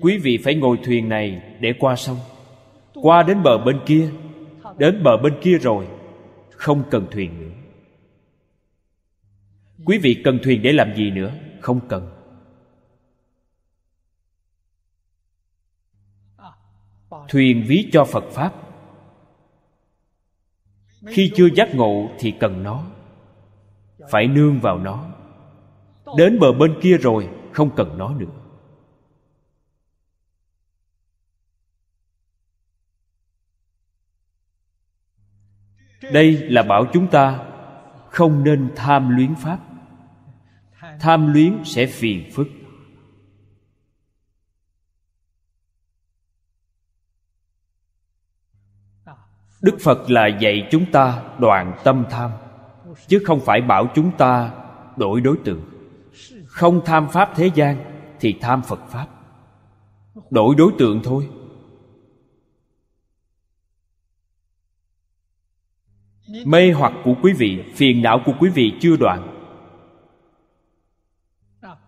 quý vị phải ngồi thuyền này để qua sông qua đến bờ bên kia đến bờ bên kia rồi không cần thuyền nữa quý vị cần thuyền để làm gì nữa không cần thuyền ví cho phật pháp khi chưa giác ngộ thì cần nó phải nương vào nó đến bờ bên kia rồi không cần nó nữa đây là bảo chúng ta không nên tham luyến pháp tham luyến sẽ phiền phức đức phật là dạy chúng ta đoạn tâm tham chứ không phải bảo chúng ta đổi đối tượng không tham pháp thế gian thì tham phật pháp đổi đối tượng thôi mê hoặc của quý vị phiền não của quý vị chưa đoạn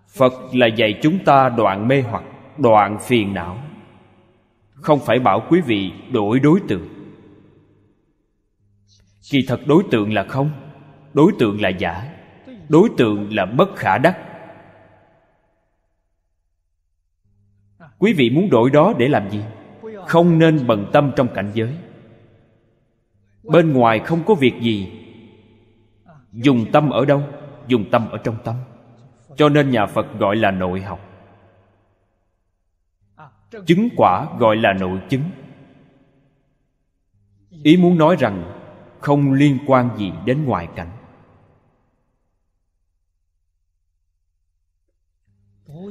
phật là dạy chúng ta đoạn mê hoặc đoạn phiền não không phải bảo quý vị đổi đối tượng kỳ thật đối tượng là không đối tượng là giả đối tượng là bất khả đắc quý vị muốn đổi đó để làm gì không nên bận tâm trong cảnh giới bên ngoài không có việc gì dùng tâm ở đâu dùng tâm ở trong tâm cho nên nhà phật gọi là nội học chứng quả gọi là nội chứng ý muốn nói rằng không liên quan gì đến ngoại cảnh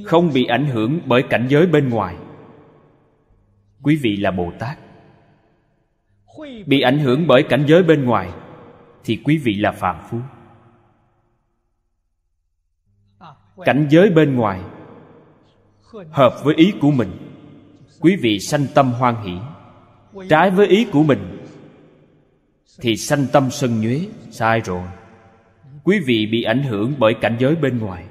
không bị ảnh hưởng bởi cảnh giới bên ngoài quý vị là bồ tát bị ảnh hưởng bởi cảnh giới bên ngoài thì quý vị là phàm phu cảnh giới bên ngoài hợp với ý của mình quý vị sanh tâm hoan hỷ trái với ý của mình thì sanh tâm sân nhuế sai rồi quý vị bị ảnh hưởng bởi cảnh giới bên ngoài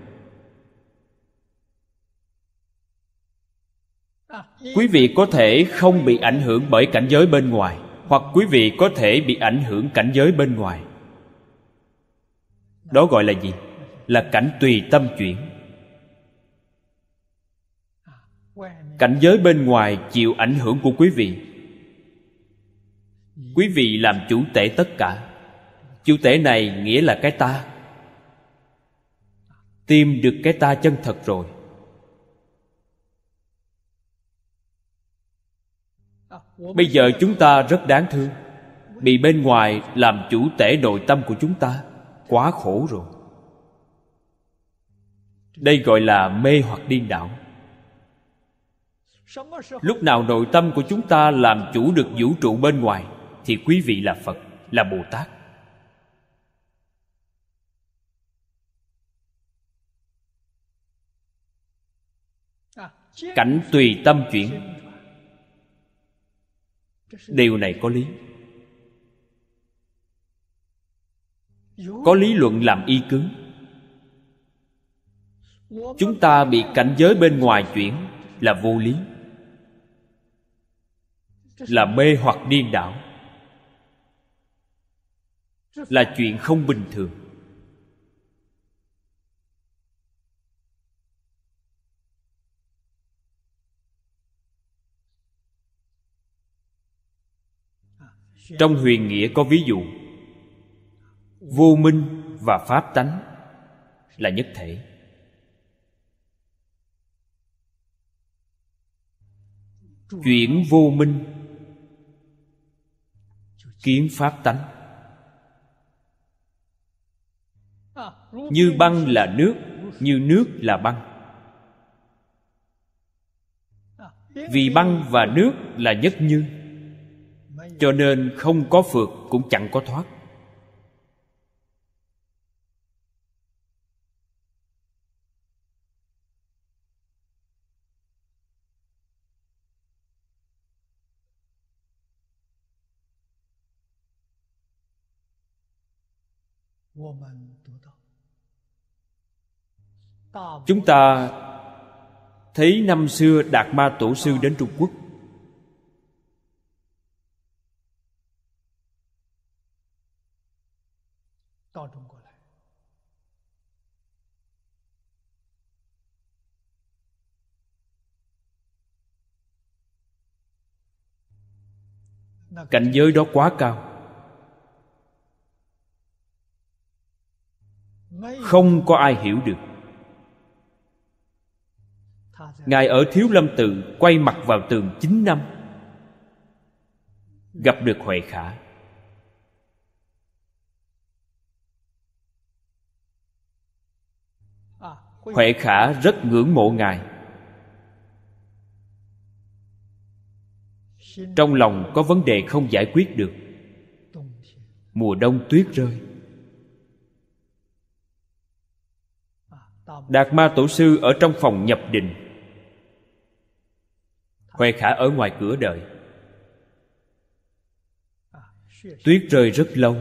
quý vị có thể không bị ảnh hưởng bởi cảnh giới bên ngoài hoặc quý vị có thể bị ảnh hưởng cảnh giới bên ngoài đó gọi là gì là cảnh tùy tâm chuyển cảnh giới bên ngoài chịu ảnh hưởng của quý vị quý vị làm chủ tể tất cả chủ tể này nghĩa là cái ta tìm được cái ta chân thật rồi bây giờ chúng ta rất đáng thương bị bên ngoài làm chủ tể nội tâm của chúng ta quá khổ rồi đây gọi là mê hoặc điên đảo lúc nào nội tâm của chúng ta làm chủ được vũ trụ bên ngoài thì quý vị là phật là bồ tát cảnh tùy tâm chuyển điều này có lý có lý luận làm y cứ chúng ta bị cảnh giới bên ngoài chuyển là vô lý là mê hoặc điên đảo là chuyện không bình thường trong huyền nghĩa có ví dụ vô minh và pháp tánh là nhất thể chuyển vô minh kiến pháp tánh như băng là nước như nước là băng vì băng và nước là nhất như cho nên không có phượt cũng chẳng có thoát chúng ta thấy năm xưa đạt ma tổ sư đến trung quốc cảnh giới đó quá cao không có ai hiểu được ngài ở thiếu lâm tự quay mặt vào tường chín năm gặp được huệ khả huệ khả rất ngưỡng mộ ngài trong lòng có vấn đề không giải quyết được mùa đông tuyết rơi đạt ma tổ sư ở trong phòng nhập định khoe khả ở ngoài cửa đợi tuyết rơi rất lâu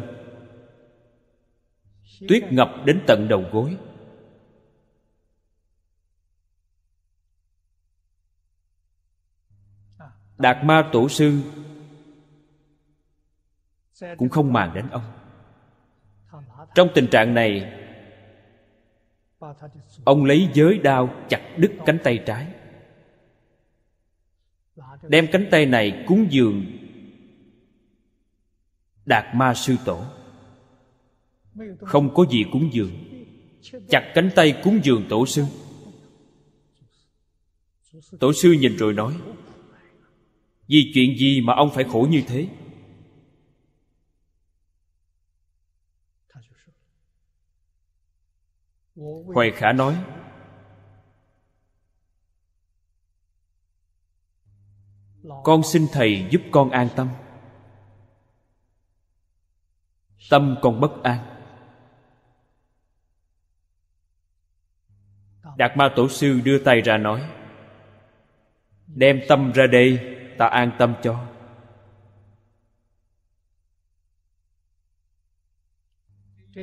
tuyết ngập đến tận đầu gối đạt ma tổ sư cũng không màng đến ông trong tình trạng này ông lấy giới đao chặt đứt cánh tay trái đem cánh tay này cúng dường đạt ma sư tổ không có gì cúng dường chặt cánh tay cúng dường tổ sư tổ sư nhìn rồi nói vì chuyện gì mà ông phải khổ như thế hoài khả nói con xin thầy giúp con an tâm tâm con bất an đạt ma tổ sư đưa tay ra nói đem tâm ra đây ta an tâm cho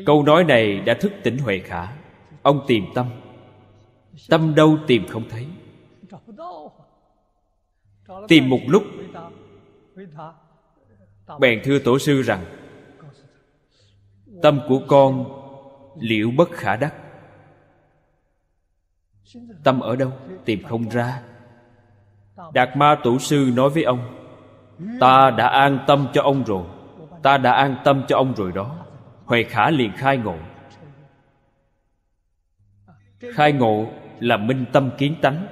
câu nói này đã thức tỉnh huệ khả ông tìm tâm tâm đâu tìm không thấy tìm một lúc bèn thưa tổ sư rằng tâm của con liệu bất khả đắc tâm ở đâu tìm không ra đạt ma tổ sư nói với ông ta đã an tâm cho ông rồi ta đã an tâm cho ông rồi đó huệ khả liền khai ngộ khai ngộ là minh tâm kiến tánh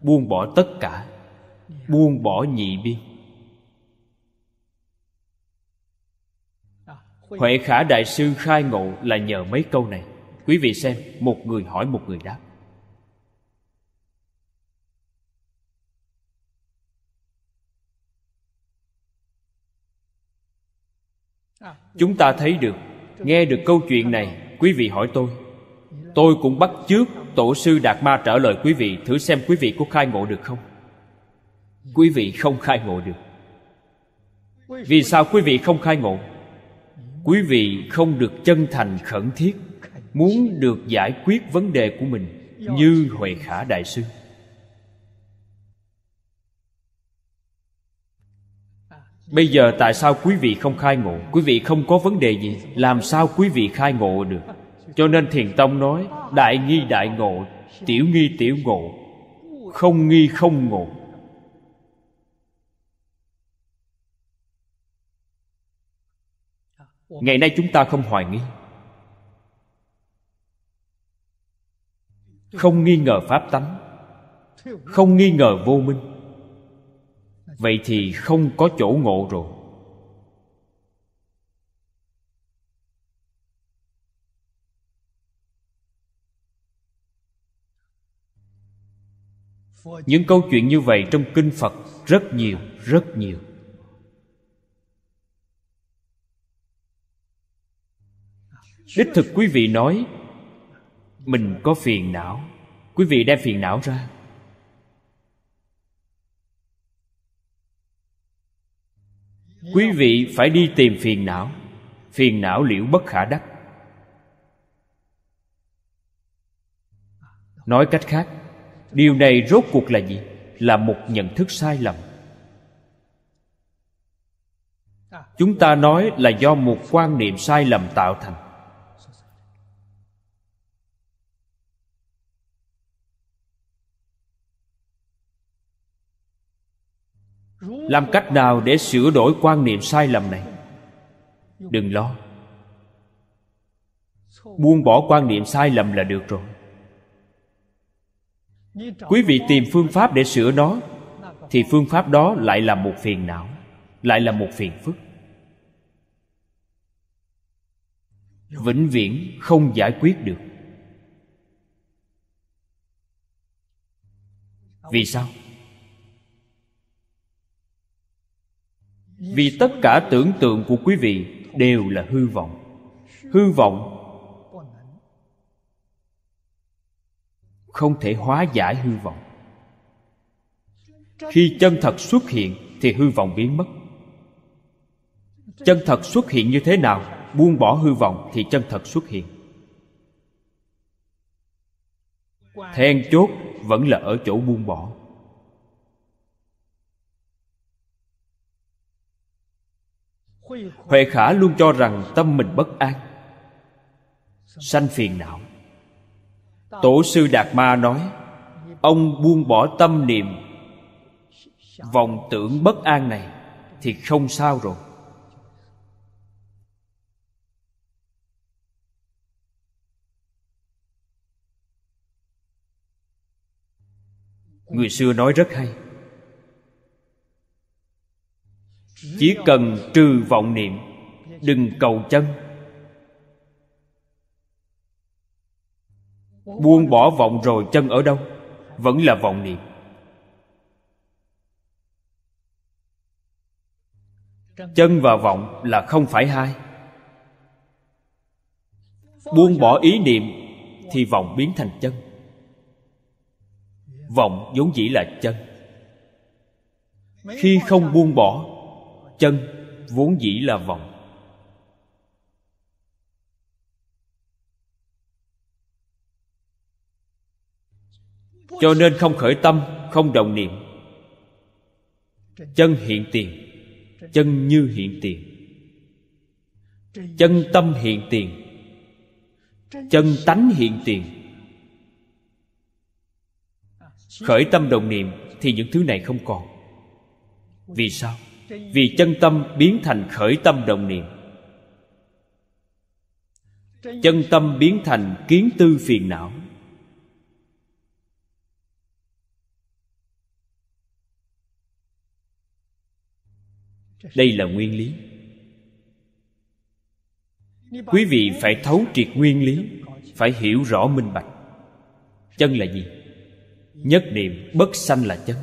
buông bỏ tất cả buông bỏ nhị biên huệ khả đại sư khai ngộ là nhờ mấy câu này quý vị xem một người hỏi một người đáp chúng ta thấy được nghe được câu chuyện này quý vị hỏi tôi tôi cũng bắt chước tổ sư đạt ma trả lời quý vị thử xem quý vị có khai ngộ được không quý vị không khai ngộ được vì sao quý vị không khai ngộ quý vị không được chân thành khẩn thiết muốn được giải quyết vấn đề của mình như huệ khả đại sư Bây giờ tại sao quý vị không khai ngộ Quý vị không có vấn đề gì Làm sao quý vị khai ngộ được Cho nên Thiền Tông nói Đại nghi đại ngộ Tiểu nghi tiểu ngộ Không nghi không ngộ Ngày nay chúng ta không hoài nghi Không nghi ngờ Pháp tánh Không nghi ngờ vô minh vậy thì không có chỗ ngộ rồi những câu chuyện như vậy trong kinh phật rất nhiều rất nhiều đích thực quý vị nói mình có phiền não quý vị đem phiền não ra quý vị phải đi tìm phiền não phiền não liễu bất khả đắc nói cách khác điều này rốt cuộc là gì là một nhận thức sai lầm chúng ta nói là do một quan niệm sai lầm tạo thành làm cách nào để sửa đổi quan niệm sai lầm này đừng lo buông bỏ quan niệm sai lầm là được rồi quý vị tìm phương pháp để sửa nó thì phương pháp đó lại là một phiền não lại là một phiền phức vĩnh viễn không giải quyết được vì sao vì tất cả tưởng tượng của quý vị đều là hư vọng hư vọng không thể hóa giải hư vọng khi chân thật xuất hiện thì hư vọng biến mất chân thật xuất hiện như thế nào buông bỏ hư vọng thì chân thật xuất hiện then chốt vẫn là ở chỗ buông bỏ huệ khả luôn cho rằng tâm mình bất an sanh phiền não tổ sư đạt ma nói ông buông bỏ tâm niệm vọng tưởng bất an này thì không sao rồi người xưa nói rất hay chỉ cần trừ vọng niệm đừng cầu chân buông bỏ vọng rồi chân ở đâu vẫn là vọng niệm chân và vọng là không phải hai buông bỏ ý niệm thì vọng biến thành chân vọng vốn dĩ là chân khi không buông bỏ chân vốn dĩ là vọng cho nên không khởi tâm không đồng niệm chân hiện tiền chân như hiện tiền chân tâm hiện tiền chân tánh hiện tiền khởi tâm đồng niệm thì những thứ này không còn vì sao vì chân tâm biến thành khởi tâm đồng niệm chân tâm biến thành kiến tư phiền não đây là nguyên lý quý vị phải thấu triệt nguyên lý phải hiểu rõ minh bạch chân là gì nhất niệm bất sanh là chân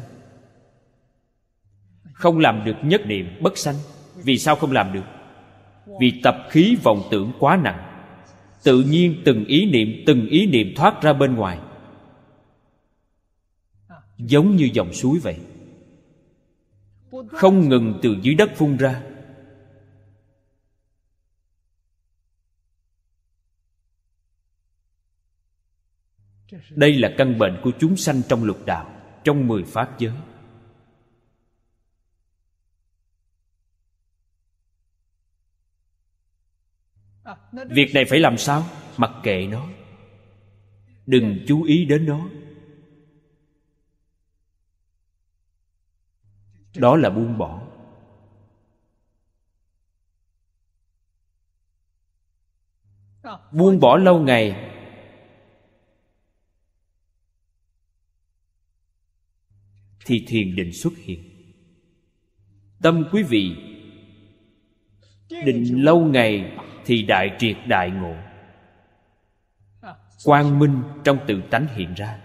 không làm được nhất niệm bất sanh vì sao không làm được vì tập khí vọng tưởng quá nặng tự nhiên từng ý niệm từng ý niệm thoát ra bên ngoài giống như dòng suối vậy không ngừng từ dưới đất phun ra đây là căn bệnh của chúng sanh trong lục đạo trong mười pháp giới việc này phải làm sao mặc kệ nó đừng chú ý đến nó đó là buông bỏ buông bỏ lâu ngày thì thiền định xuất hiện tâm quý vị định lâu ngày thì đại triệt đại ngộ quang minh trong tự tánh hiện ra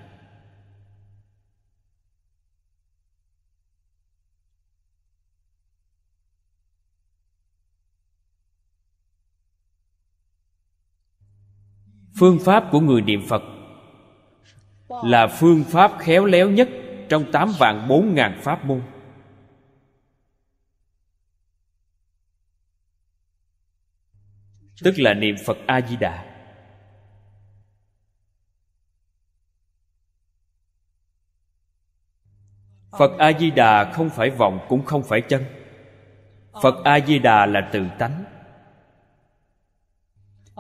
phương pháp của người niệm phật là phương pháp khéo léo nhất trong tám vạn bốn ngàn pháp môn tức là niệm phật a di đà phật a di đà không phải vọng cũng không phải chân phật a di đà là tự tánh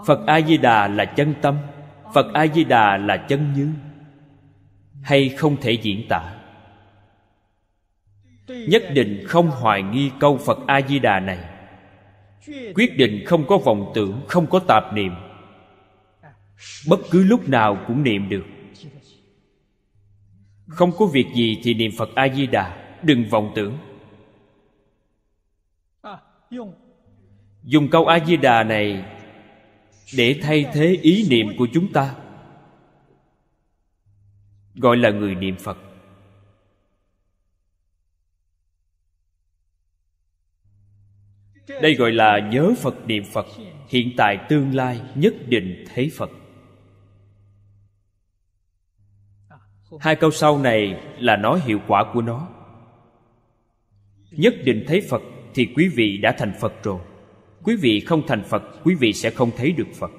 phật a di đà là chân tâm phật a di đà là chân như hay không thể diễn tả nhất định không hoài nghi câu phật a di đà này quyết định không có vọng tưởng không có tạp niệm bất cứ lúc nào cũng niệm được không có việc gì thì niệm phật a di đà đừng vọng tưởng dùng câu a di đà này để thay thế ý niệm của chúng ta gọi là người niệm phật đây gọi là nhớ phật niệm phật hiện tại tương lai nhất định thấy phật hai câu sau này là nói hiệu quả của nó nhất định thấy phật thì quý vị đã thành phật rồi quý vị không thành phật quý vị sẽ không thấy được phật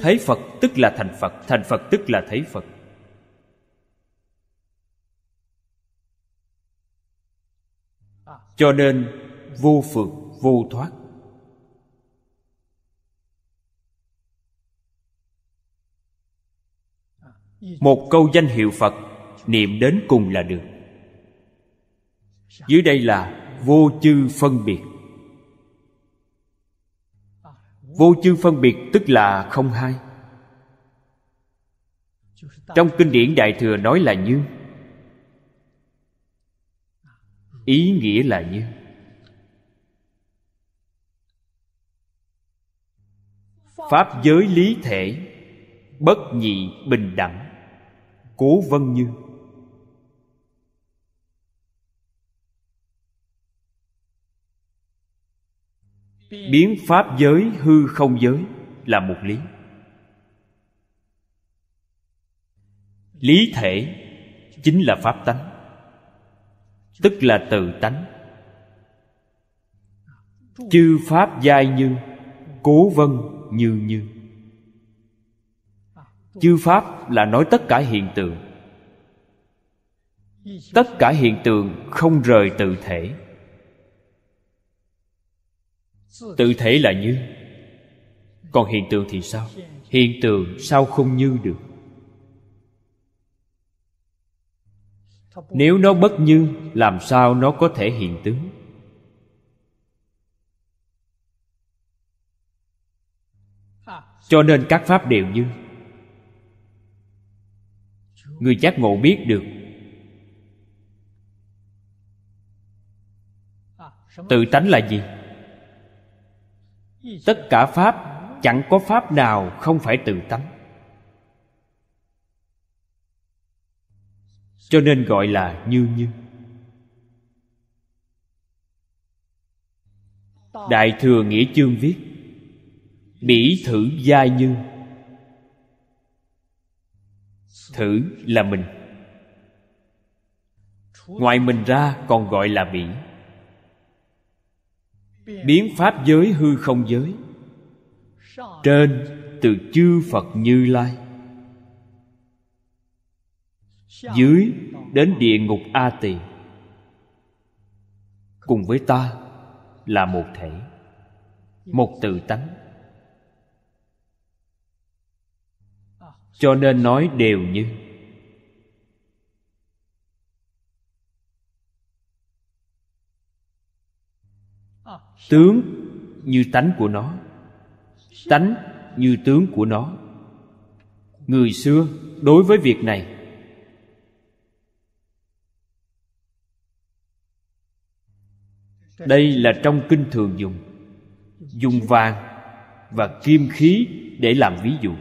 thấy phật tức là thành phật thành phật tức là thấy phật cho nên vô phượng vô thoát một câu danh hiệu phật niệm đến cùng là được dưới đây là vô chư phân biệt vô chư phân biệt tức là không hai trong kinh điển đại thừa nói là như ý nghĩa là như pháp giới lý thể bất nhị bình đẳng cố vân như biến pháp giới hư không giới là một lý lý thể chính là pháp tánh tức là tự tánh chư pháp giai như cố vân như như chư pháp là nói tất cả hiện tượng tất cả hiện tượng không rời tự thể tự thể là như còn hiện tượng thì sao hiện tượng sao không như được nếu nó bất như làm sao nó có thể hiện tướng cho nên các pháp đều như người giác ngộ biết được tự tánh là gì tất cả pháp chẳng có pháp nào không phải tự tánh cho nên gọi là như như đại thừa nghĩa chương viết bỉ thử gia như thử là mình ngoài mình ra còn gọi là bỉ biến pháp giới hư không giới trên từ chư phật như lai dưới đến địa ngục a tỳ cùng với ta là một thể một tự tánh cho nên nói đều như tướng như tánh của nó tánh như tướng của nó người xưa đối với việc này đây là trong kinh thường dùng dùng vàng và kim khí để làm ví dụ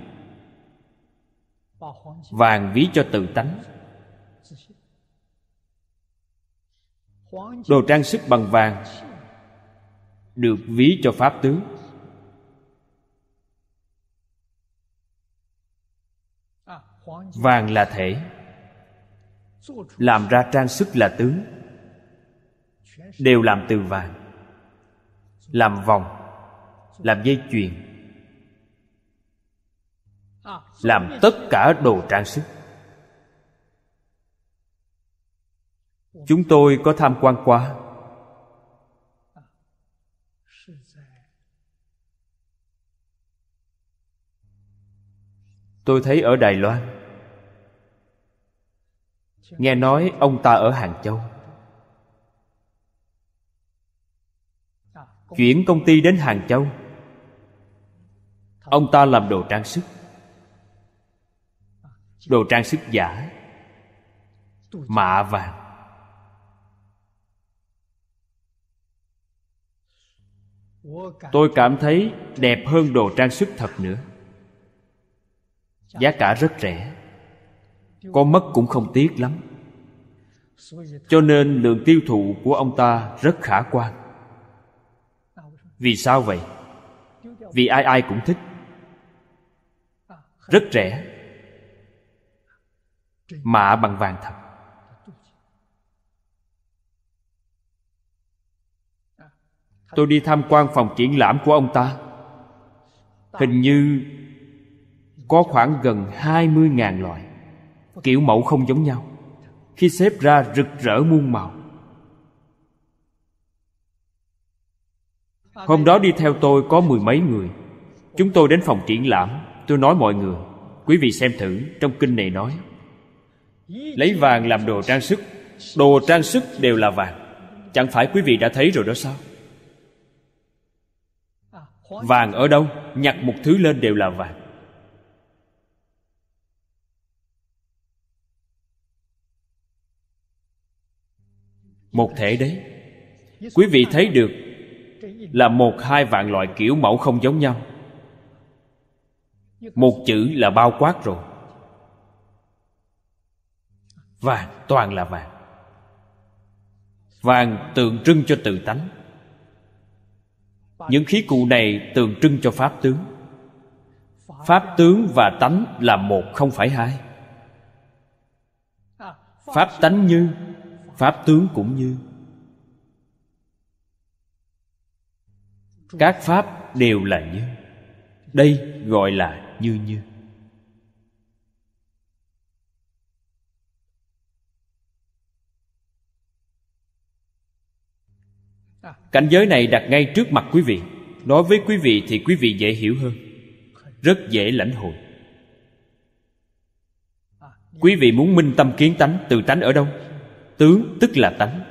vàng ví cho tự tánh đồ trang sức bằng vàng được ví cho pháp tướng vàng là thể làm ra trang sức là tướng đều làm từ vàng làm vòng làm dây chuyền làm tất cả đồ trang sức chúng tôi có tham quan qua tôi thấy ở đài loan nghe nói ông ta ở hàng châu chuyển công ty đến hàng châu ông ta làm đồ trang sức đồ trang sức giả mạ vàng tôi cảm thấy đẹp hơn đồ trang sức thật nữa giá cả rất rẻ có mất cũng không tiếc lắm cho nên lượng tiêu thụ của ông ta rất khả quan vì sao vậy vì ai ai cũng thích rất rẻ mạ bằng vàng thật tôi đi tham quan phòng triển lãm của ông ta hình như có khoảng gần 20.000 loại kiểu mẫu không giống nhau khi xếp ra rực rỡ muôn màu Hôm đó đi theo tôi có mười mấy người Chúng tôi đến phòng triển lãm Tôi nói mọi người Quý vị xem thử trong kinh này nói Lấy vàng làm đồ trang sức Đồ trang sức đều là vàng Chẳng phải quý vị đã thấy rồi đó sao Vàng ở đâu Nhặt một thứ lên đều là vàng Một thể đấy Quý vị thấy được là một hai vạn loại kiểu mẫu không giống nhau một chữ là bao quát rồi vàng toàn là vàng vàng tượng trưng cho tự tánh những khí cụ này tượng trưng cho pháp tướng pháp tướng và tánh là một không phải hai pháp tánh như pháp tướng cũng như các pháp đều là như đây gọi là như như cảnh giới này đặt ngay trước mặt quý vị nói với quý vị thì quý vị dễ hiểu hơn rất dễ lãnh hội quý vị muốn minh tâm kiến tánh từ tánh ở đâu tướng tức là tánh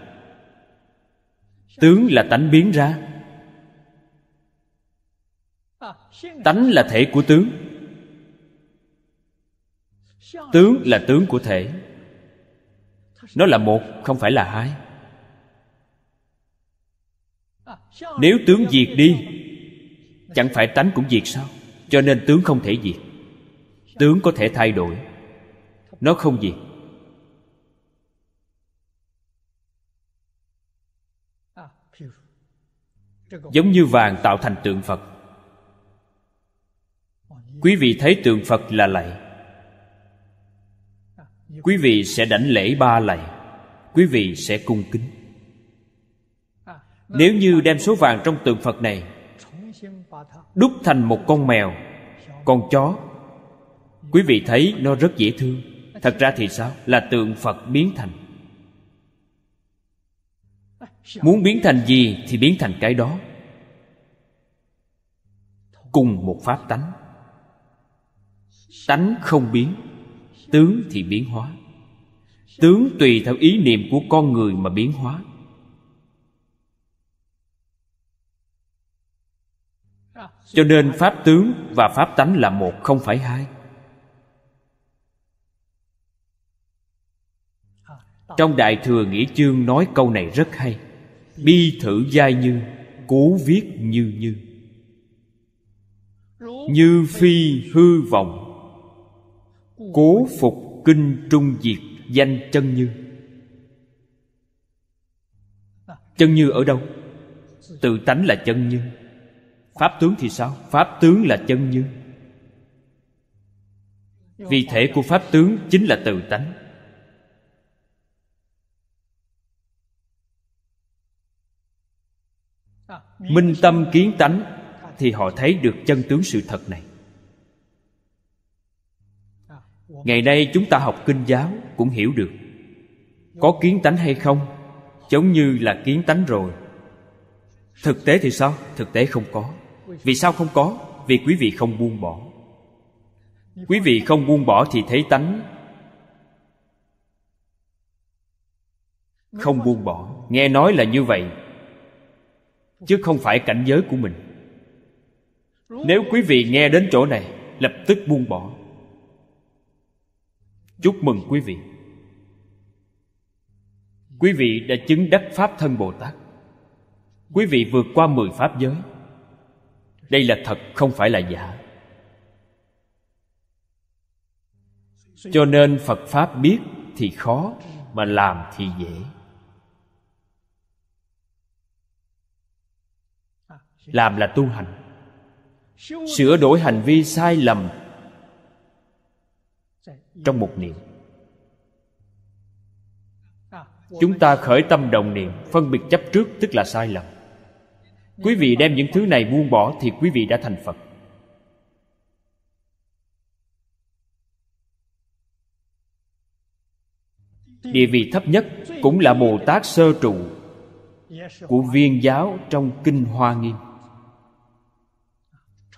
tướng là tánh biến ra tánh là thể của tướng tướng là tướng của thể nó là một không phải là hai nếu tướng diệt đi chẳng phải tánh cũng diệt sao cho nên tướng không thể diệt tướng có thể thay đổi nó không diệt giống như vàng tạo thành tượng phật quý vị thấy tượng phật là lạy quý vị sẽ đảnh lễ ba lạy quý vị sẽ cung kính nếu như đem số vàng trong tượng phật này đúc thành một con mèo con chó quý vị thấy nó rất dễ thương thật ra thì sao là tượng phật biến thành muốn biến thành gì thì biến thành cái đó cùng một pháp tánh tánh không biến tướng thì biến hóa tướng tùy theo ý niệm của con người mà biến hóa cho nên pháp tướng và pháp tánh là một không phải hai trong đại thừa nghĩa chương nói câu này rất hay bi thử giai như cố viết như như như phi hư vọng cố phục kinh trung diệt danh chân như chân như ở đâu tự tánh là chân như pháp tướng thì sao pháp tướng là chân như vì thể của pháp tướng chính là tự tánh minh tâm kiến tánh thì họ thấy được chân tướng sự thật này ngày nay chúng ta học kinh giáo cũng hiểu được có kiến tánh hay không giống như là kiến tánh rồi thực tế thì sao thực tế không có vì sao không có vì quý vị không buông bỏ quý vị không buông bỏ thì thấy tánh không buông bỏ nghe nói là như vậy chứ không phải cảnh giới của mình nếu quý vị nghe đến chỗ này lập tức buông bỏ chúc mừng quý vị quý vị đã chứng đắc pháp thân bồ tát quý vị vượt qua mười pháp giới đây là thật không phải là giả cho nên phật pháp biết thì khó mà làm thì dễ làm là tu hành sửa đổi hành vi sai lầm trong một niệm chúng ta khởi tâm đồng niệm phân biệt chấp trước tức là sai lầm quý vị đem những thứ này buông bỏ thì quý vị đã thành phật địa vị thấp nhất cũng là bồ tát sơ trụ của viên giáo trong kinh hoa nghiêm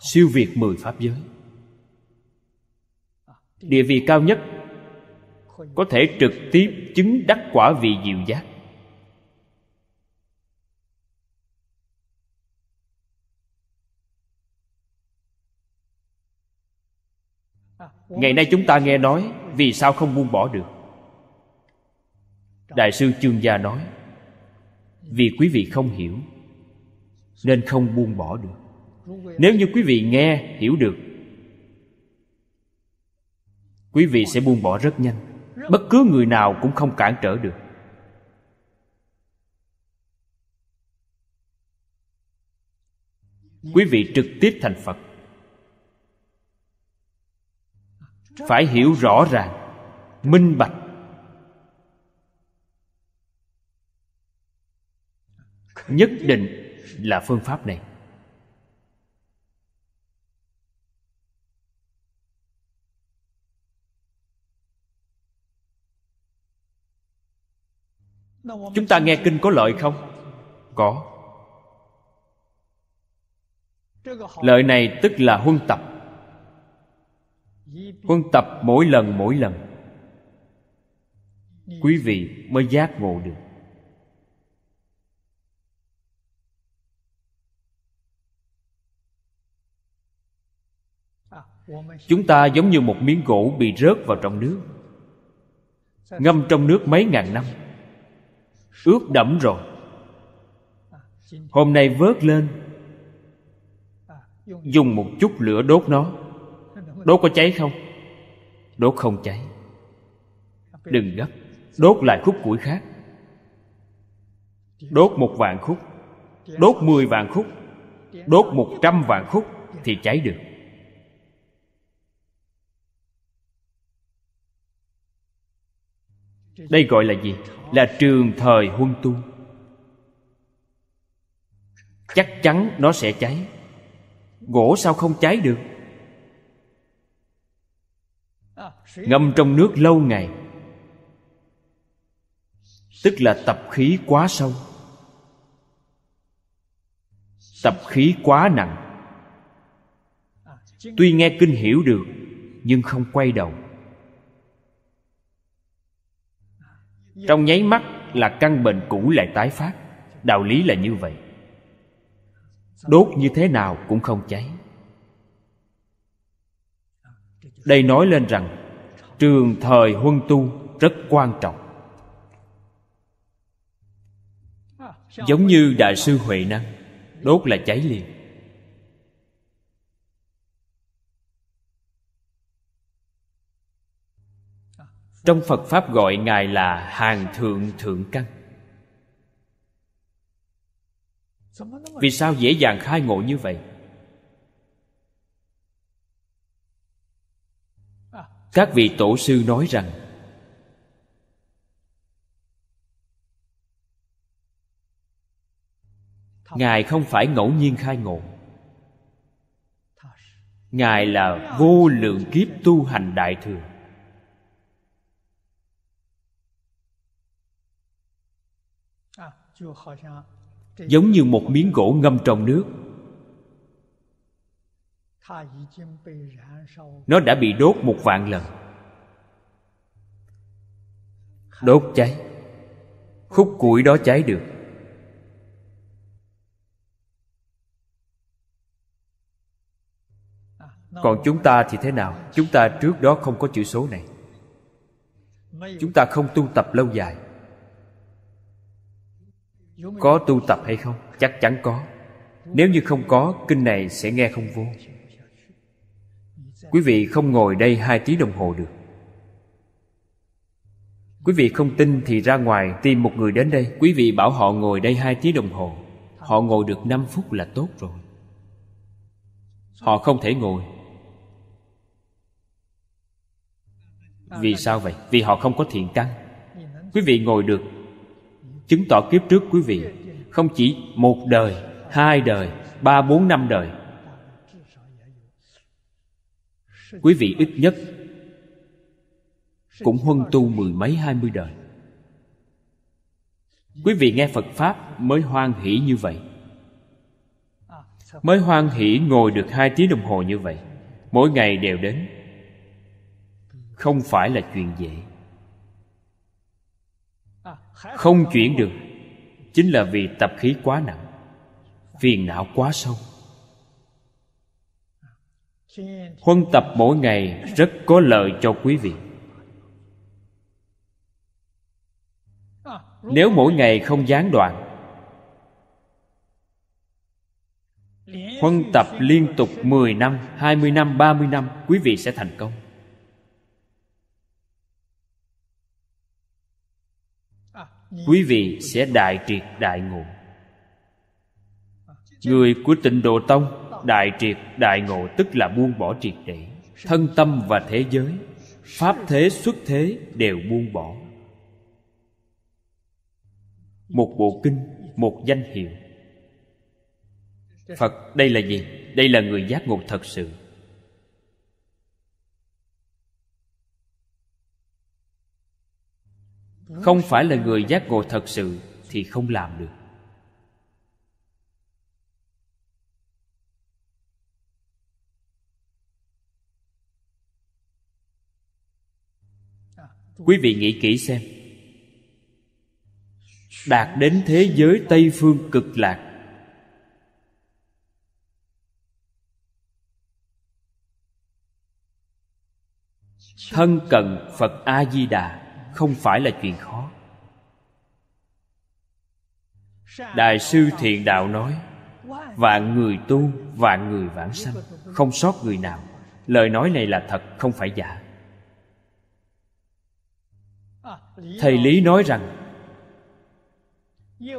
siêu việt mười pháp giới địa vị cao nhất có thể trực tiếp chứng đắc quả vị diệu giác ngày nay chúng ta nghe nói vì sao không buông bỏ được đại sư chương gia nói vì quý vị không hiểu nên không buông bỏ được nếu như quý vị nghe hiểu được quý vị sẽ buông bỏ rất nhanh bất cứ người nào cũng không cản trở được quý vị trực tiếp thành phật phải hiểu rõ ràng minh bạch nhất định là phương pháp này chúng ta nghe kinh có lợi không có lợi này tức là huân tập huân tập mỗi lần mỗi lần quý vị mới giác ngộ được chúng ta giống như một miếng gỗ bị rớt vào trong nước ngâm trong nước mấy ngàn năm ướt đẫm rồi hôm nay vớt lên dùng một chút lửa đốt nó đốt có cháy không đốt không cháy đừng gấp đốt lại khúc củi khác đốt một vạn khúc đốt mười vạn khúc đốt một trăm vạn khúc thì cháy được đây gọi là gì là trường thời huân tu chắc chắn nó sẽ cháy gỗ sao không cháy được ngâm trong nước lâu ngày tức là tập khí quá sâu tập khí quá nặng tuy nghe kinh hiểu được nhưng không quay đầu trong nháy mắt là căn bệnh cũ lại tái phát đạo lý là như vậy đốt như thế nào cũng không cháy đây nói lên rằng trường thời huân tu rất quan trọng giống như đại sư huệ năng đốt là cháy liền trong phật pháp gọi ngài là hàng thượng thượng căn vì sao dễ dàng khai ngộ như vậy các vị tổ sư nói rằng ngài không phải ngẫu nhiên khai ngộ ngài là vô lượng kiếp tu hành đại thừa giống như một miếng gỗ ngâm trong nước nó đã bị đốt một vạn lần đốt cháy khúc củi đó cháy được còn chúng ta thì thế nào chúng ta trước đó không có chữ số này chúng ta không tu tập lâu dài có tu tập hay không chắc chắn có nếu như không có kinh này sẽ nghe không vô quý vị không ngồi đây hai tiếng đồng hồ được quý vị không tin thì ra ngoài tìm một người đến đây quý vị bảo họ ngồi đây hai tiếng đồng hồ họ ngồi được năm phút là tốt rồi họ không thể ngồi vì sao vậy vì họ không có thiện căn quý vị ngồi được chứng tỏ kiếp trước quý vị không chỉ một đời hai đời ba bốn năm đời quý vị ít nhất cũng huân tu mười mấy hai mươi đời quý vị nghe phật pháp mới hoan hỷ như vậy mới hoan hỷ ngồi được hai tiếng đồng hồ như vậy mỗi ngày đều đến không phải là chuyện dễ không chuyển được chính là vì tập khí quá nặng phiền não quá sâu huân tập mỗi ngày rất có lợi cho quý vị nếu mỗi ngày không gián đoạn huân tập liên tục 10 năm, 20 năm, 30 năm quý vị sẽ thành công. quý vị sẽ đại triệt đại ngộ người của tịnh độ tông đại triệt đại ngộ tức là buông bỏ triệt để thân tâm và thế giới pháp thế xuất thế đều buông bỏ một bộ kinh một danh hiệu phật đây là gì đây là người giác ngộ thật sự không phải là người giác ngộ thật sự thì không làm được quý vị nghĩ kỹ xem đạt đến thế giới tây phương cực lạc thân cận phật a di đà không phải là chuyện khó đại sư thiện đạo nói vạn người tu vạn người vãng sanh không sót người nào lời nói này là thật không phải giả thầy lý nói rằng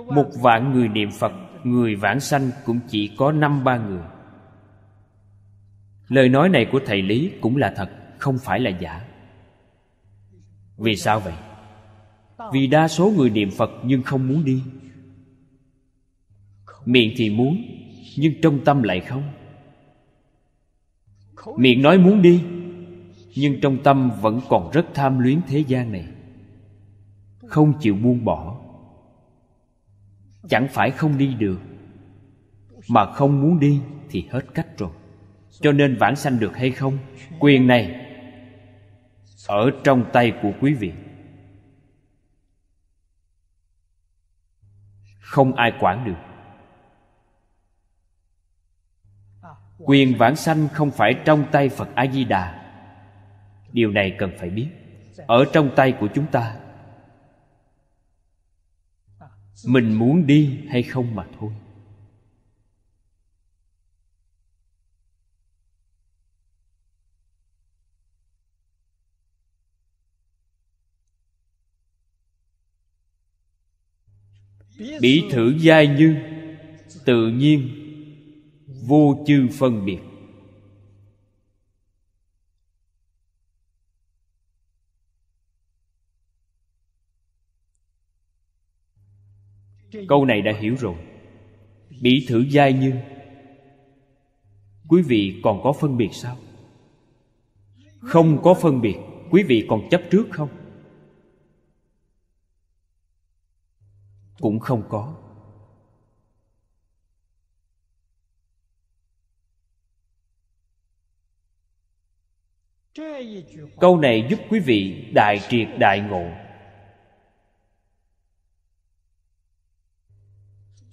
một vạn người niệm phật người vãng sanh cũng chỉ có năm ba người lời nói này của thầy lý cũng là thật không phải là giả vì sao vậy vì đa số người niệm phật nhưng không muốn đi miệng thì muốn nhưng trong tâm lại không miệng nói muốn đi nhưng trong tâm vẫn còn rất tham luyến thế gian này không chịu buông bỏ chẳng phải không đi được mà không muốn đi thì hết cách rồi cho nên vãng sanh được hay không quyền này ở trong tay của quý vị không ai quản được quyền vãng sanh không phải trong tay phật a di đà điều này cần phải biết ở trong tay của chúng ta mình muốn đi hay không mà thôi Bỉ thử giai như Tự nhiên Vô chư phân biệt Câu này đã hiểu rồi Bỉ thử giai như Quý vị còn có phân biệt sao? Không có phân biệt Quý vị còn chấp trước không? cũng không có câu này giúp quý vị đại triệt đại ngộ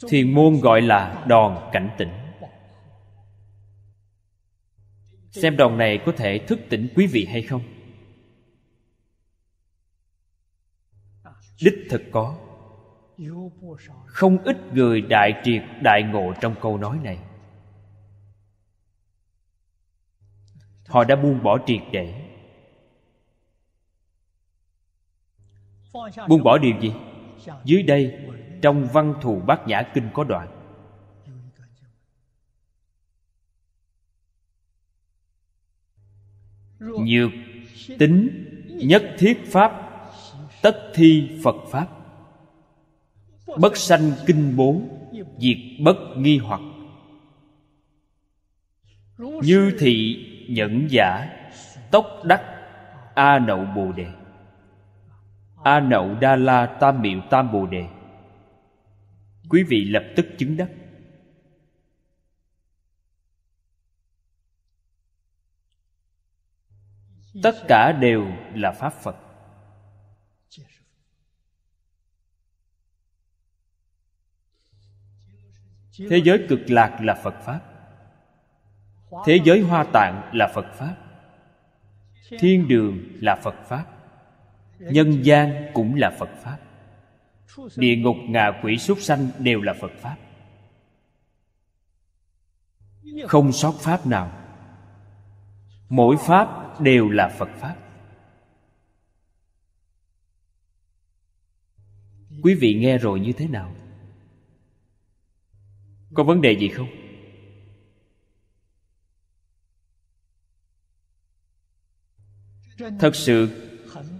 thiền môn gọi là đòn cảnh tỉnh xem đòn này có thể thức tỉnh quý vị hay không đích thực có không ít người đại triệt đại ngộ trong câu nói này họ đã buông bỏ triệt để buông bỏ điều gì dưới đây trong văn thù bát nhã kinh có đoạn nhược tính nhất thiết pháp tất thi phật pháp bất sanh kinh bố diệt bất nghi hoặc như thị nhẫn giả tốc đắc a nậu bồ đề a nậu đa la tam miệu tam bồ đề quý vị lập tức chứng đắc tất cả đều là pháp phật thế giới cực lạc là phật pháp thế giới hoa tạng là phật pháp thiên đường là phật pháp nhân gian cũng là phật pháp địa ngục ngạ quỷ súc sanh đều là phật pháp không sót pháp nào mỗi pháp đều là phật pháp quý vị nghe rồi như thế nào có vấn đề gì không? Thật sự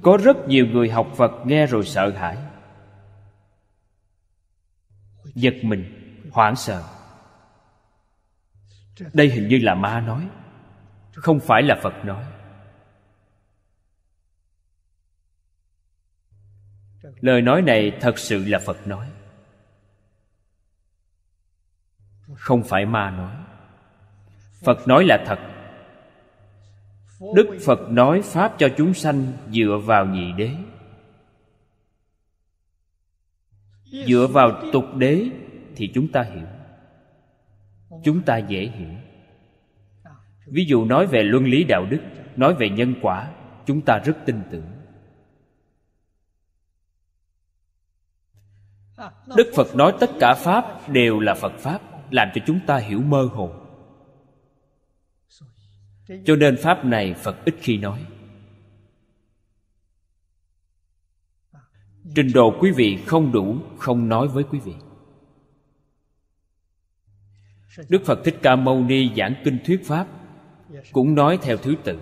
có rất nhiều người học Phật nghe rồi sợ hãi Giật mình, hoảng sợ Đây hình như là ma nói Không phải là Phật nói Lời nói này thật sự là Phật nói không phải ma nói phật nói là thật đức phật nói pháp cho chúng sanh dựa vào nhị đế dựa vào tục đế thì chúng ta hiểu chúng ta dễ hiểu ví dụ nói về luân lý đạo đức nói về nhân quả chúng ta rất tin tưởng đức phật nói tất cả pháp đều là phật pháp làm cho chúng ta hiểu mơ hồ cho nên pháp này phật ít khi nói trình độ quý vị không đủ không nói với quý vị đức phật thích ca mâu ni giảng kinh thuyết pháp cũng nói theo thứ tự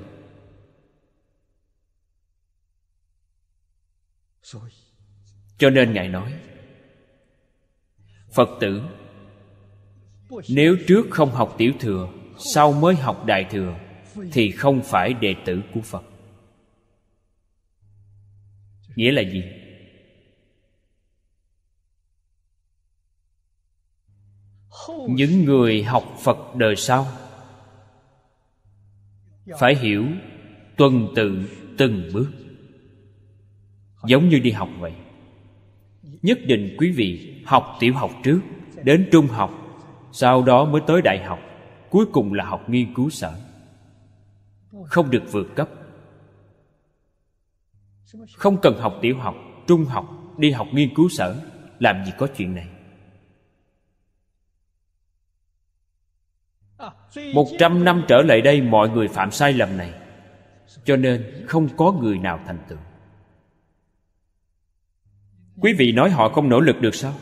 cho nên ngài nói phật tử nếu trước không học tiểu thừa sau mới học đại thừa thì không phải đệ tử của phật nghĩa là gì những người học phật đời sau phải hiểu tuần tự từng bước giống như đi học vậy nhất định quý vị học tiểu học trước đến trung học sau đó mới tới đại học cuối cùng là học nghiên cứu sở không được vượt cấp không cần học tiểu học trung học đi học nghiên cứu sở làm gì có chuyện này một trăm năm trở lại đây mọi người phạm sai lầm này cho nên không có người nào thành tựu quý vị nói họ không nỗ lực được sao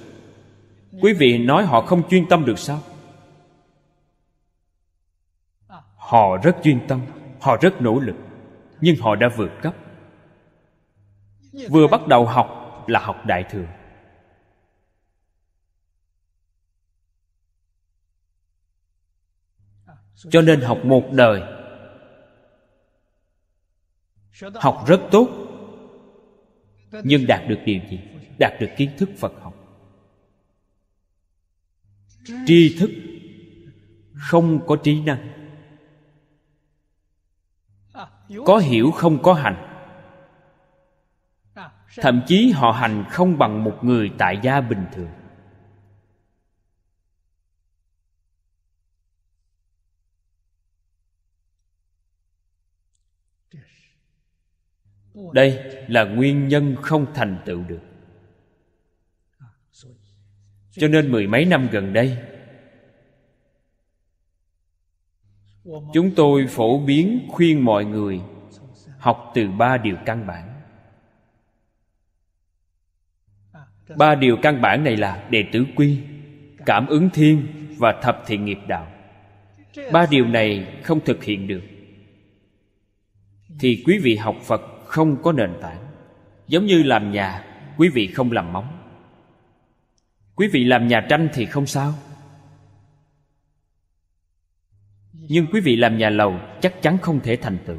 quý vị nói họ không chuyên tâm được sao họ rất chuyên tâm họ rất nỗ lực nhưng họ đã vượt cấp vừa bắt đầu học là học đại thừa cho nên học một đời học rất tốt nhưng đạt được điều gì đạt được kiến thức phật học tri thức không có trí năng có hiểu không có hành thậm chí họ hành không bằng một người tại gia bình thường đây là nguyên nhân không thành tựu được cho nên mười mấy năm gần đây chúng tôi phổ biến khuyên mọi người học từ ba điều căn bản ba điều căn bản này là đệ tử quy cảm ứng thiên và thập thiện nghiệp đạo ba điều này không thực hiện được thì quý vị học phật không có nền tảng giống như làm nhà quý vị không làm móng quý vị làm nhà tranh thì không sao nhưng quý vị làm nhà lầu chắc chắn không thể thành tựu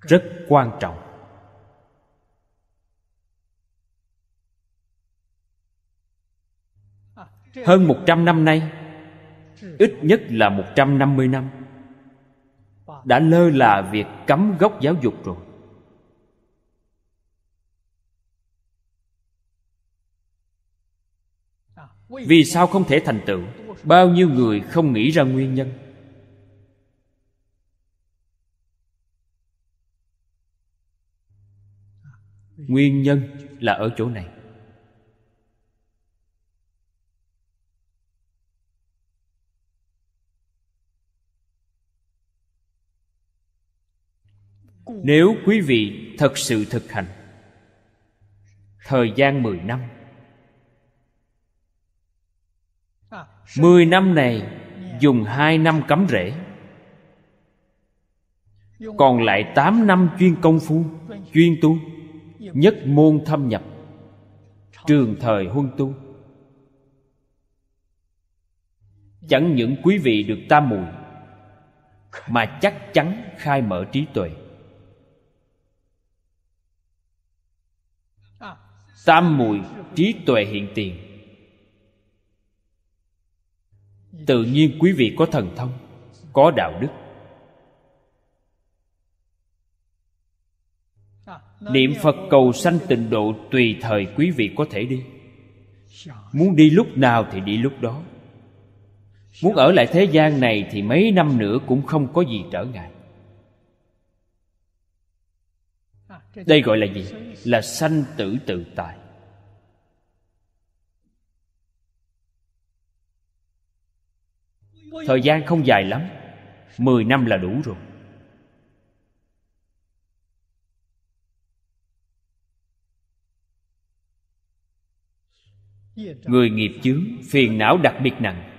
rất quan trọng hơn một trăm năm nay ít nhất là một trăm năm mươi năm đã lơ là việc cấm gốc giáo dục rồi vì sao không thể thành tựu bao nhiêu người không nghĩ ra nguyên nhân nguyên nhân là ở chỗ này nếu quý vị thật sự thực hành thời gian mười năm Mười năm này dùng hai năm cắm rễ Còn lại tám năm chuyên công phu Chuyên tu Nhất môn thâm nhập Trường thời huân tu Chẳng những quý vị được tam mùi Mà chắc chắn khai mở trí tuệ Tam mùi trí tuệ hiện tiền tự nhiên quý vị có thần thông có đạo đức niệm phật cầu sanh tịnh độ tùy thời quý vị có thể đi muốn đi lúc nào thì đi lúc đó muốn ở lại thế gian này thì mấy năm nữa cũng không có gì trở ngại đây gọi là gì là sanh tử tự tại thời gian không dài lắm mười năm là đủ rồi người nghiệp chướng phiền não đặc biệt nặng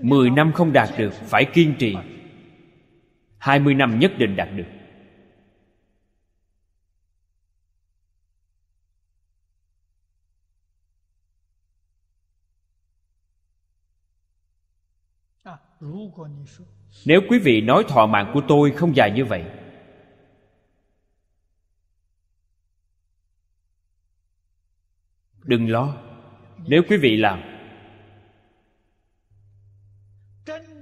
mười năm không đạt được phải kiên trì hai mươi năm nhất định đạt được nếu quý vị nói thọ mạng của tôi không dài như vậy đừng lo nếu quý vị làm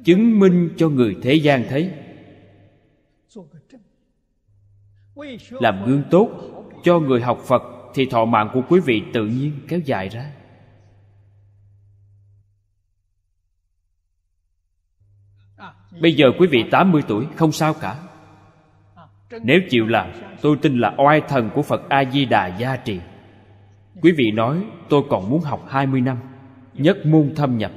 chứng minh cho người thế gian thấy làm gương tốt cho người học phật thì thọ mạng của quý vị tự nhiên kéo dài ra Bây giờ quý vị 80 tuổi không sao cả Nếu chịu làm Tôi tin là oai thần của Phật A-di-đà gia trì Quý vị nói tôi còn muốn học 20 năm Nhất môn thâm nhập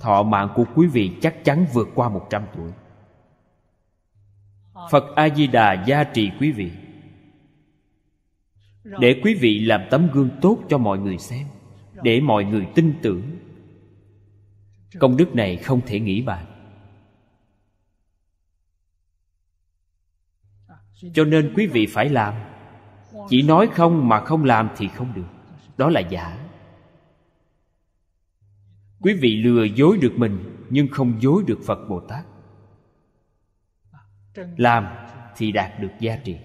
Thọ mạng của quý vị chắc chắn vượt qua 100 tuổi Phật A-di-đà gia trì quý vị Để quý vị làm tấm gương tốt cho mọi người xem Để mọi người tin tưởng công đức này không thể nghĩ bàn cho nên quý vị phải làm chỉ nói không mà không làm thì không được đó là giả quý vị lừa dối được mình nhưng không dối được phật bồ tát làm thì đạt được giá trị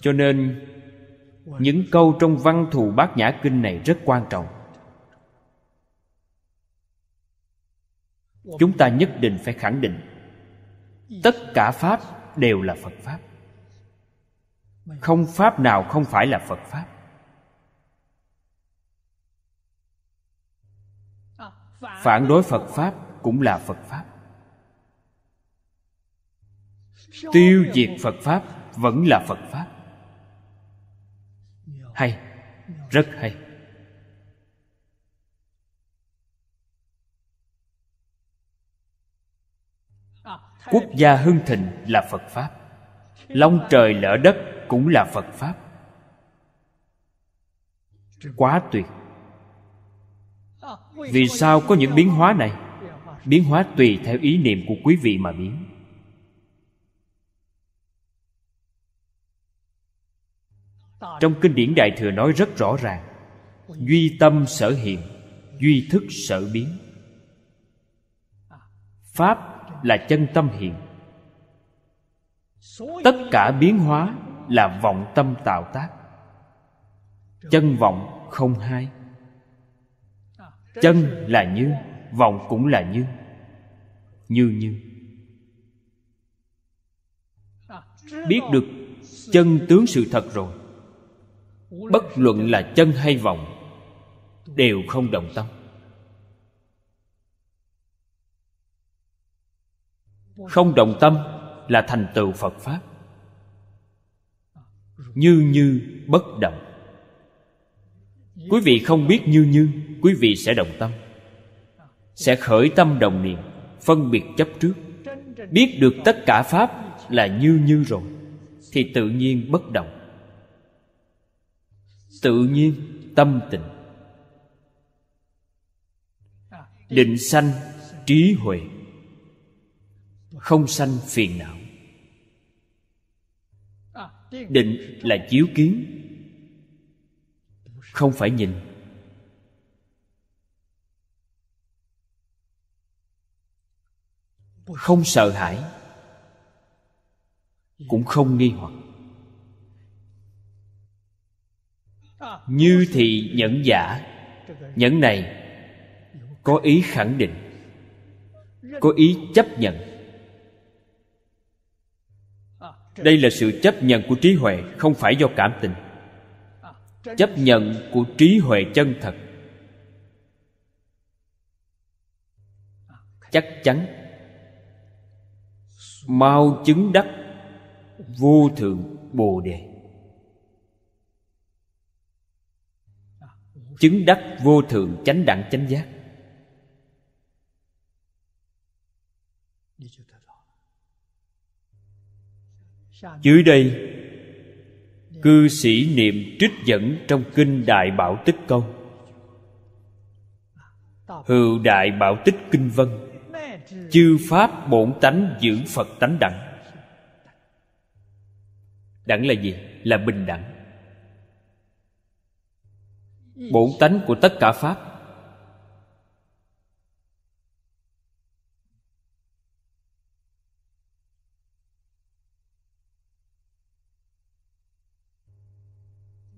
cho nên những câu trong văn thù bát nhã kinh này rất quan trọng chúng ta nhất định phải khẳng định tất cả pháp đều là phật pháp không pháp nào không phải là phật pháp phản đối phật pháp cũng là phật pháp tiêu diệt phật pháp vẫn là phật pháp hay rất hay quốc gia hưng thịnh là phật pháp long trời lỡ đất cũng là phật pháp quá tuyệt vì sao có những biến hóa này biến hóa tùy theo ý niệm của quý vị mà biến trong kinh điển đại thừa nói rất rõ ràng duy tâm sở hiện duy thức sở biến pháp là chân tâm hiện tất cả biến hóa là vọng tâm tạo tác chân vọng không hai chân là như vọng cũng là như như như biết được chân tướng sự thật rồi bất luận là chân hay vọng đều không động tâm không động tâm là thành tựu phật pháp như như bất động quý vị không biết như như quý vị sẽ động tâm sẽ khởi tâm đồng niệm phân biệt chấp trước biết được tất cả pháp là như như rồi thì tự nhiên bất động tự nhiên tâm tịnh định sanh trí huệ không sanh phiền não định là chiếu kiến không phải nhìn không sợ hãi cũng không nghi hoặc như thị nhẫn giả nhẫn này có ý khẳng định có ý chấp nhận đây là sự chấp nhận của trí huệ không phải do cảm tình chấp nhận của trí huệ chân thật chắc chắn mau chứng đắc vô thượng bồ đề chứng đắc vô thượng chánh đẳng chánh giác dưới đây cư sĩ niệm trích dẫn trong kinh đại bảo tích câu hữu đại bảo tích kinh vân chư pháp bổn tánh giữ phật tánh đẳng đẳng là gì là bình đẳng Ừ. bổn tánh của tất cả pháp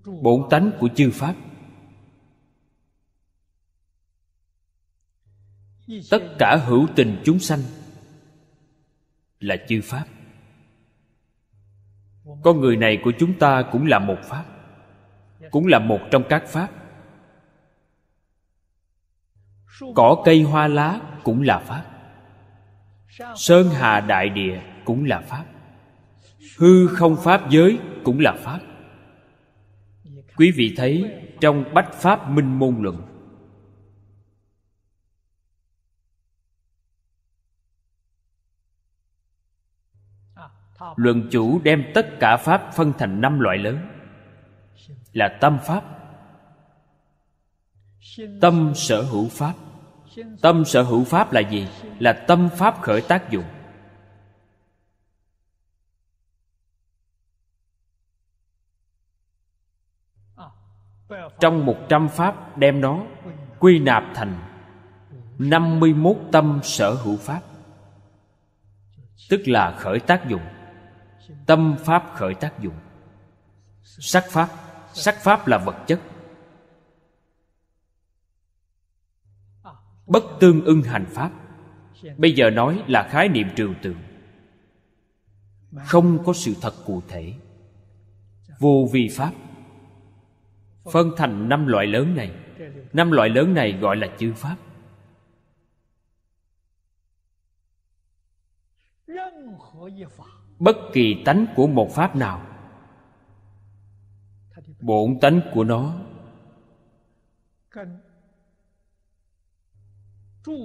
bổn tánh của chư pháp tất cả hữu tình chúng sanh là chư pháp con người này của chúng ta cũng là một pháp cũng là một trong các pháp cỏ cây hoa lá cũng là pháp sơn hà đại địa cũng là pháp hư không pháp giới cũng là pháp quý vị thấy trong bách pháp minh môn luận luận chủ đem tất cả pháp phân thành năm loại lớn là tâm pháp tâm sở hữu pháp tâm sở hữu pháp là gì là tâm pháp khởi tác dụng trong một trăm pháp đem nó quy nạp thành năm mươi 51 tâm sở hữu pháp tức là khởi tác dụng tâm pháp khởi tác dụng sắc pháp sắc pháp là vật chất bất tương ưng hành pháp bây giờ nói là khái niệm trừu tượng không có sự thật cụ thể vô vi pháp phân thành năm loại lớn này năm loại lớn này gọi là chư pháp bất kỳ tánh của một pháp nào bổn tánh của nó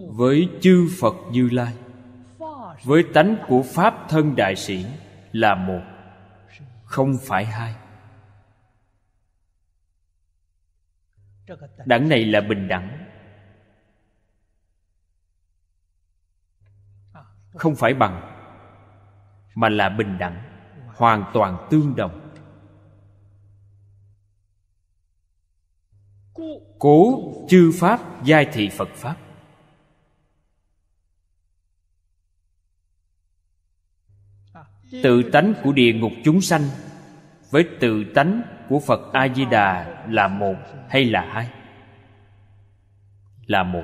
với chư phật như lai với tánh của pháp thân đại sĩ là một không phải hai đẳng này là bình đẳng không phải bằng mà là bình đẳng hoàn toàn tương đồng cố chư pháp giai thị phật pháp tự tánh của địa ngục chúng sanh với tự tánh của phật a di đà là một hay là hai là một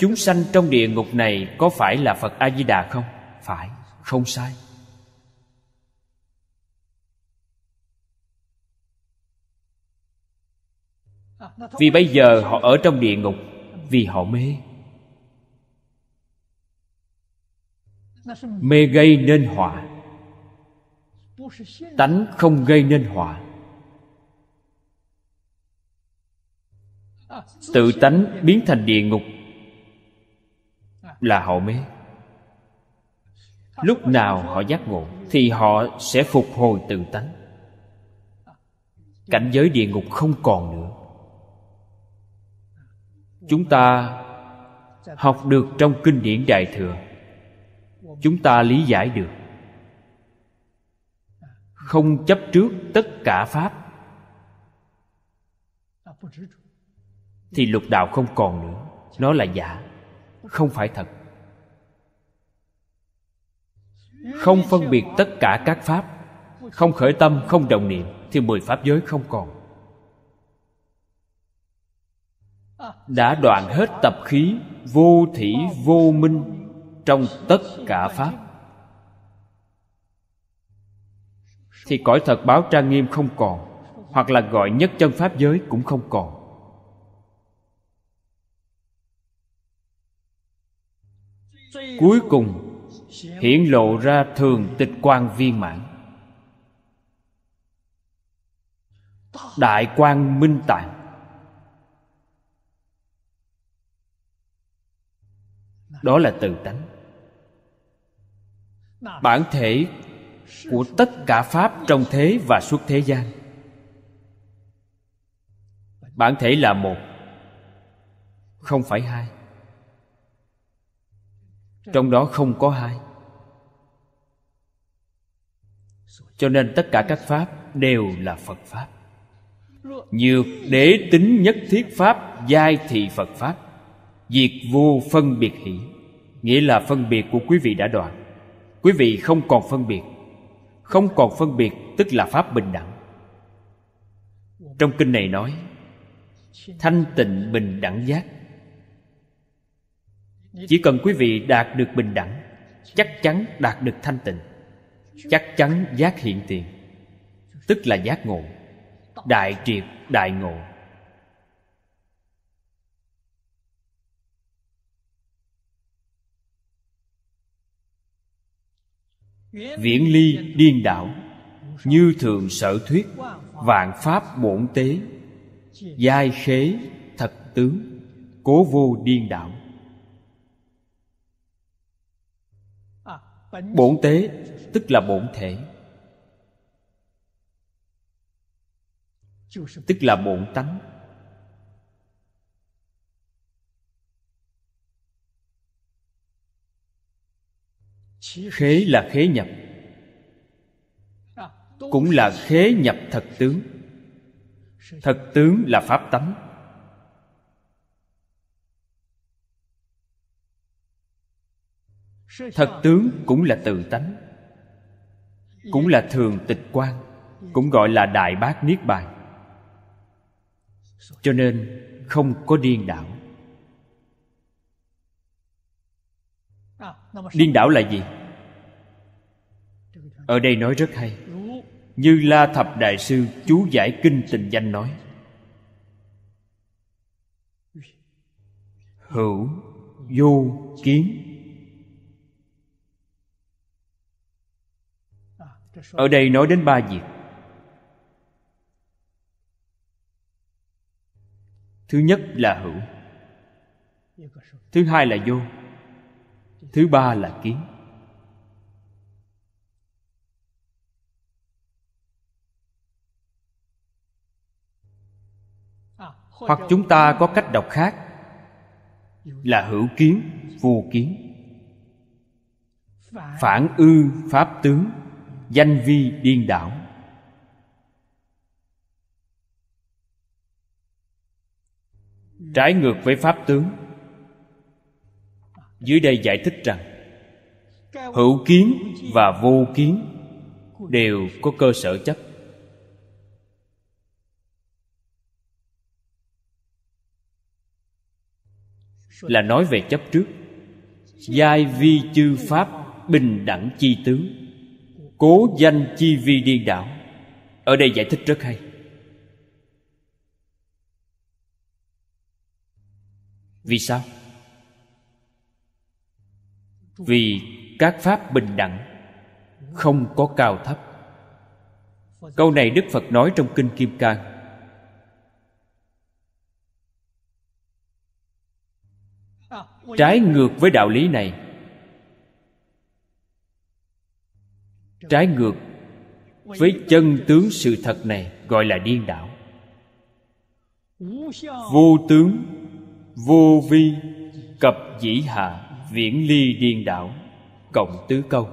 chúng sanh trong địa ngục này có phải là phật a di đà không phải không sai vì bây giờ họ ở trong địa ngục vì họ mê mê gây nên họa tánh không gây nên họa tự tánh biến thành địa ngục là họ mê lúc nào họ giác ngộ thì họ sẽ phục hồi tự tánh cảnh giới địa ngục không còn nữa chúng ta học được trong kinh điển đại thừa chúng ta lý giải được không chấp trước tất cả pháp thì lục đạo không còn nữa nó là giả không phải thật không phân biệt tất cả các pháp không khởi tâm không đồng niệm thì mười pháp giới không còn đã đoạn hết tập khí vô thủy vô minh trong tất cả pháp thì cõi thật báo trang nghiêm không còn hoặc là gọi nhất chân pháp giới cũng không còn cuối cùng hiển lộ ra thường tịch quan viên mãn đại quan minh tạng đó là từ tánh bản thể của tất cả pháp trong thế và suốt thế gian bản thể là một không phải hai trong đó không có hai cho nên tất cả các pháp đều là phật pháp nhược đế tính nhất thiết pháp giai thị phật pháp diệt vô phân biệt hỷ nghĩa là phân biệt của quý vị đã đoạn quý vị không còn phân biệt không còn phân biệt tức là pháp bình đẳng trong kinh này nói thanh tịnh bình đẳng giác chỉ cần quý vị đạt được bình đẳng chắc chắn đạt được thanh tịnh chắc chắn giác hiện tiền tức là giác ngộ đại triệt đại ngộ viễn ly điên đảo như thường sở thuyết vạn pháp bổn tế giai khế thật tướng cố vô điên đảo bổn tế tức là bổn thể tức là bổn tánh khế là khế nhập cũng là khế nhập thật tướng thật tướng là pháp tánh thật tướng cũng là tự tánh cũng là thường tịch quan cũng gọi là đại bác niết bàn cho nên không có điên đảo điên đảo là gì ở đây nói rất hay như la thập đại sư chú giải kinh tình danh nói hữu du kiến ở đây nói đến ba việc thứ nhất là hữu thứ hai là vô thứ ba là kiến hoặc chúng ta có cách đọc khác là hữu kiến vô kiến phản ư pháp tướng danh vi điên đảo trái ngược với pháp tướng dưới đây giải thích rằng hữu kiến và vô kiến đều có cơ sở chấp là nói về chấp trước giai vi chư pháp bình đẳng chi tướng cố danh chi vi điên đảo ở đây giải thích rất hay vì sao vì các pháp bình đẳng không có cao thấp câu này đức phật nói trong kinh kim cang trái ngược với đạo lý này trái ngược với chân tướng sự thật này gọi là điên đảo vô tướng vô vi cập dĩ hạ viễn ly điên đảo cộng tứ câu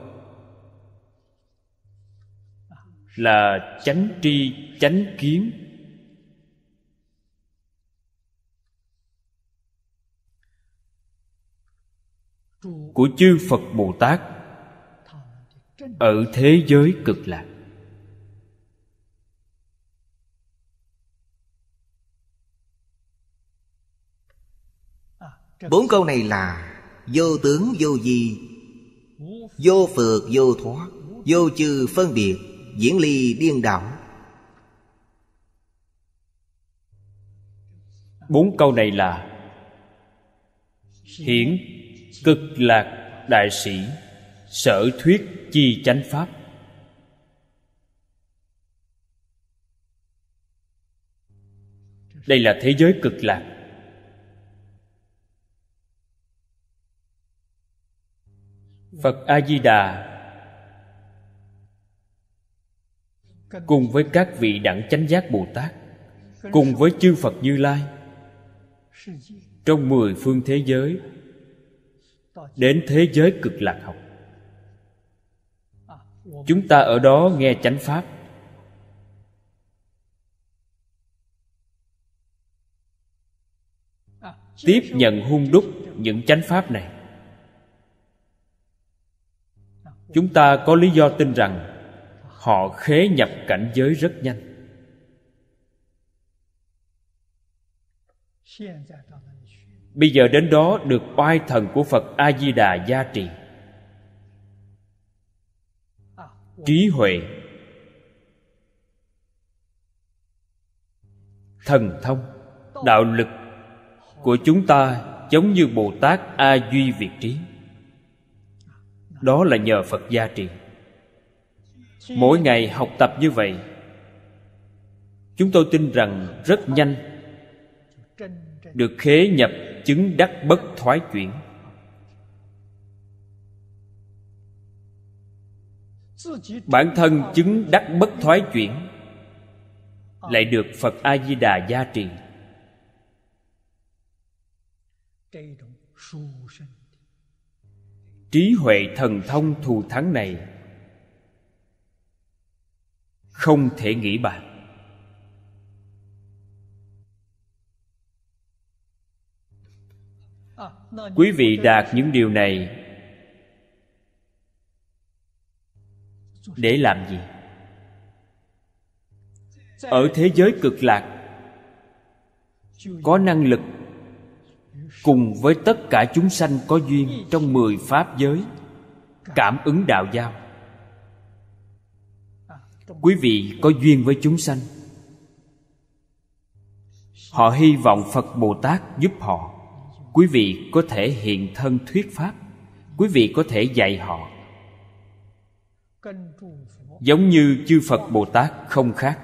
là chánh tri chánh kiến của chư phật bồ tát ở thế giới cực lạc bốn câu này là vô tướng vô di vô phược vô thoát vô chư phân biệt diễn ly điên đảo bốn câu này là hiển cực lạc đại sĩ sở thuyết chi chánh pháp đây là thế giới cực lạc phật a di đà cùng với các vị đẳng chánh giác bồ tát cùng với chư phật như lai trong mười phương thế giới đến thế giới cực lạc học chúng ta ở đó nghe chánh pháp tiếp nhận hung đúc những chánh pháp này chúng ta có lý do tin rằng họ khế nhập cảnh giới rất nhanh bây giờ đến đó được oai thần của phật a di đà gia trì trí huệ thần thông đạo lực của chúng ta giống như bồ tát a duy việt trí đó là nhờ phật gia trì mỗi ngày học tập như vậy chúng tôi tin rằng rất nhanh được khế nhập chứng đắc bất thoái chuyển bản thân chứng đắc bất thoái chuyển lại được phật a di đà gia trì trí huệ thần thông thù thắng này không thể nghĩ bàn quý vị đạt những điều này để làm gì ở thế giới cực lạc có năng lực cùng với tất cả chúng sanh có duyên trong mười pháp giới cảm ứng đạo giao quý vị có duyên với chúng sanh họ hy vọng phật bồ tát giúp họ quý vị có thể hiện thân thuyết pháp quý vị có thể dạy họ giống như chư phật bồ tát không khác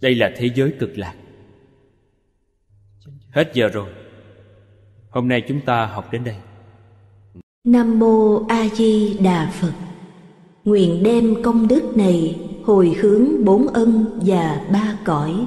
đây là thế giới cực lạc hết giờ rồi hôm nay chúng ta học đến đây nam mô a di đà phật nguyện đem công đức này hồi hướng bốn ân và ba cõi